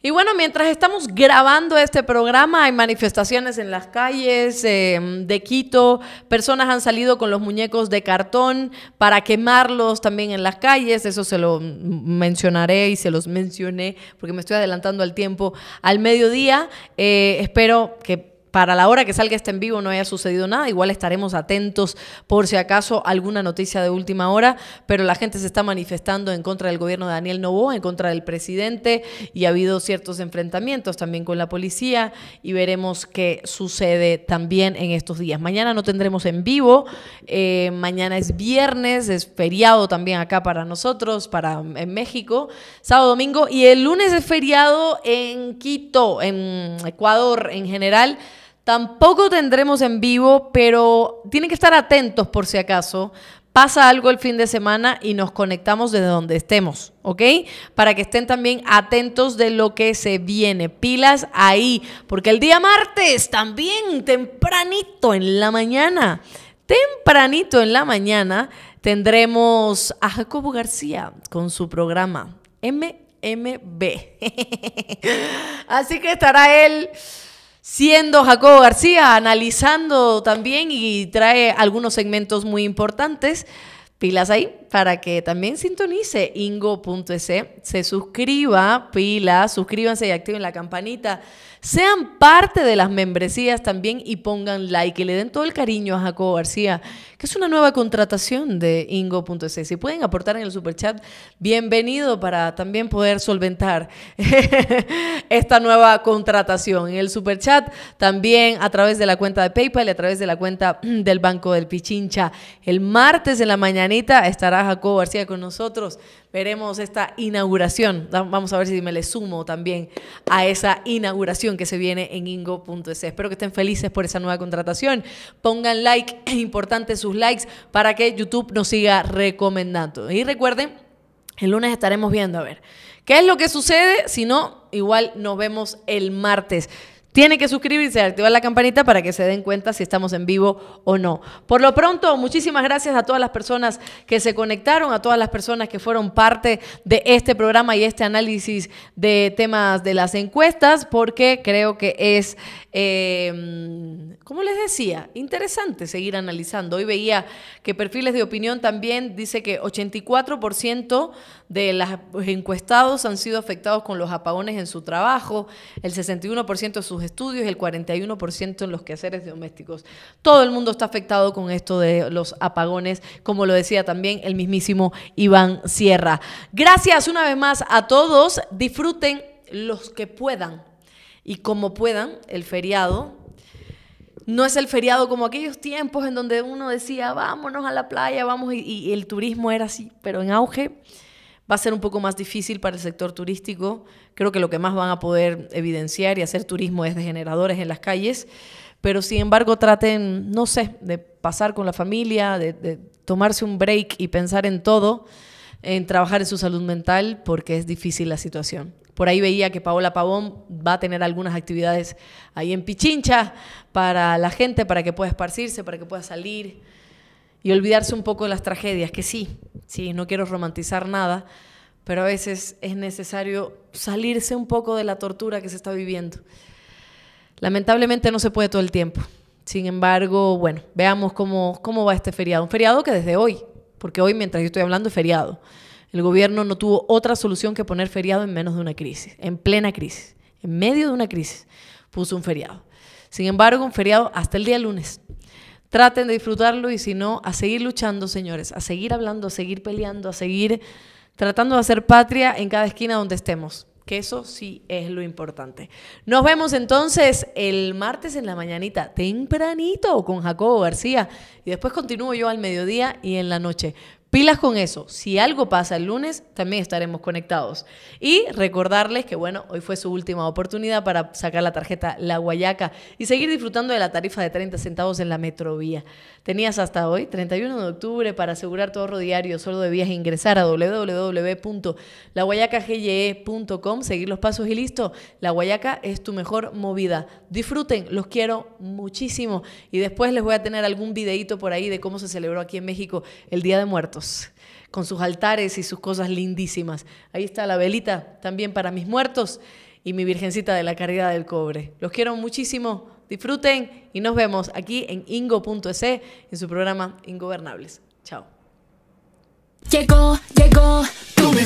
Y bueno, mientras estamos grabando este programa, hay manifestaciones en las calles eh, de Quito, personas han salido con los muñecos de cartón para quemarlos también en las calles, eso se lo mencionaré y se los mencioné porque me estoy adelantando al tiempo al mediodía. Eh, espero que para la hora que salga este en vivo no haya sucedido nada. Igual estaremos atentos por si acaso alguna noticia de última hora, pero la gente se está manifestando en contra del gobierno de Daniel Novoa, en contra del presidente y ha habido ciertos enfrentamientos también con la policía y veremos qué sucede también en estos días. Mañana no tendremos en vivo, eh, mañana es viernes, es feriado también acá para nosotros, para en México, sábado, domingo y el lunes es feriado en Quito, en Ecuador en general. Tampoco tendremos en vivo, pero tienen que estar atentos por si acaso. Pasa algo el fin de semana y nos conectamos desde donde estemos, ¿ok? Para que estén también atentos de lo que se viene. Pilas ahí, porque el día martes también, tempranito en la mañana, tempranito en la mañana, tendremos a Jacobo García con su programa MMB. Así que estará él siendo Jacobo García, analizando también y trae algunos segmentos muy importantes. Pilas ahí para que también sintonice ingo.es, se suscriba, pilas, suscríbanse y activen la campanita. Sean parte de las membresías también y pongan like y le den todo el cariño a Jacobo García, que es una nueva contratación de Ingo.es. Si pueden aportar en el superchat, bienvenido para también poder solventar esta nueva contratación. En el superchat también a través de la cuenta de PayPal y a través de la cuenta del Banco del Pichincha. El martes en la mañanita estará Jacobo García con nosotros veremos esta inauguración. Vamos a ver si me le sumo también a esa inauguración que se viene en ingo.es. E. Espero que estén felices por esa nueva contratación. Pongan like, es importante sus likes para que YouTube nos siga recomendando. Y recuerden, el lunes estaremos viendo a ver qué es lo que sucede, si no, igual nos vemos el martes. Tiene que suscribirse, y activar la campanita para que se den cuenta si estamos en vivo o no. Por lo pronto, muchísimas gracias a todas las personas que se conectaron, a todas las personas que fueron parte de este programa y este análisis de temas de las encuestas, porque creo que es, eh, como les decía, interesante seguir analizando. Hoy veía que perfiles de opinión también dice que 84% de los encuestados han sido afectados con los apagones en su trabajo, el 61% en sus estudios y el 41% en los quehaceres domésticos. Todo el mundo está afectado con esto de los apagones, como lo decía también el mismísimo Iván Sierra. Gracias una vez más a todos. Disfruten los que puedan y como puedan el feriado. No es el feriado como aquellos tiempos en donde uno decía, vámonos a la playa, vamos, y el turismo era así, pero en auge va a ser un poco más difícil para el sector turístico. Creo que lo que más van a poder evidenciar y hacer turismo es de generadores en las calles, pero sin embargo traten, no sé, de pasar con la familia, de, tomarse un break y pensar en todo, en trabajar en su salud mental, porque es difícil la situación. Por ahí veía que Paola Pavón va a tener algunas actividades ahí en Pichincha para la gente, para que pueda esparcirse, para que pueda salir y olvidarse un poco de las tragedias, que sí, sí, no quiero romantizar nada, pero a veces es necesario salirse un poco de la tortura que se está viviendo. Lamentablemente no se puede todo el tiempo. Sin embargo, bueno, veamos cómo, cómo va este feriado. Un feriado que desde hoy, porque hoy mientras yo estoy hablando es feriado. El gobierno no tuvo otra solución que poner feriado en menos de una crisis, en plena crisis, en medio de una crisis, puso un feriado. Sin embargo, un feriado hasta el día lunes, Traten de disfrutarlo y si no, a seguir luchando, señores, a seguir hablando, a seguir peleando, a seguir tratando de hacer patria en cada esquina donde estemos, que eso sí es lo importante. Nos vemos entonces el martes en la mañanita, tempranito, con Jacobo García, y después continúo yo al mediodía y en la noche. Pilas con eso. Si algo pasa el lunes, también estaremos conectados. Y recordarles que, bueno, hoy fue su última oportunidad para sacar la tarjeta La Guayaca y seguir disfrutando de la tarifa de 30 centavos en la metrovía. Tenías hasta hoy, 31 de octubre, para asegurar tu ahorro diario. Solo debías ingresar a www.laguayacagye.com, e seguir los pasos y listo. La Guayaca es tu mejor movida. Disfruten, los quiero muchísimo. Y después les voy a tener algún videito por ahí de cómo se celebró aquí en México el Día de Muertos con sus altares y sus cosas lindísimas. Ahí está la velita también para mis muertos y mi Virgencita de la Caridad del Cobre. Los quiero muchísimo, disfruten y nos vemos aquí en ingo.es en su programa Ingobernables. Chao.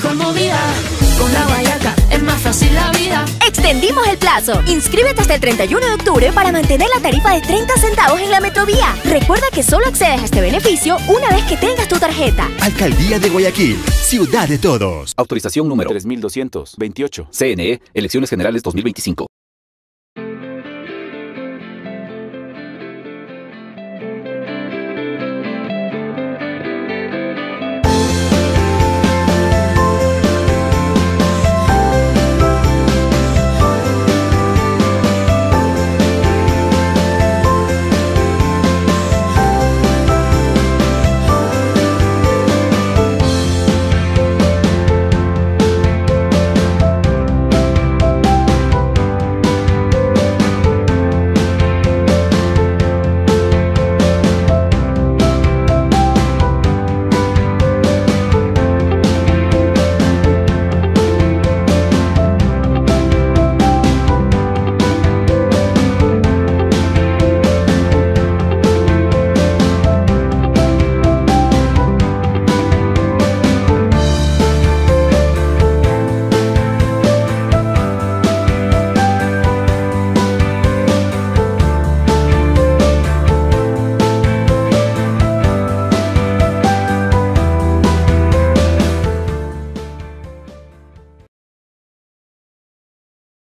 Con la Guayaca es más fácil la vida. Extendimos el plazo. Inscríbete hasta el 31 de octubre para mantener la tarifa de 30 centavos en la Metrovía. Recuerda que solo accedes a este beneficio una vez que tengas tu tarjeta. Alcaldía de Guayaquil, ciudad de todos. Autorización número 3228. CNE, Elecciones Generales 2025.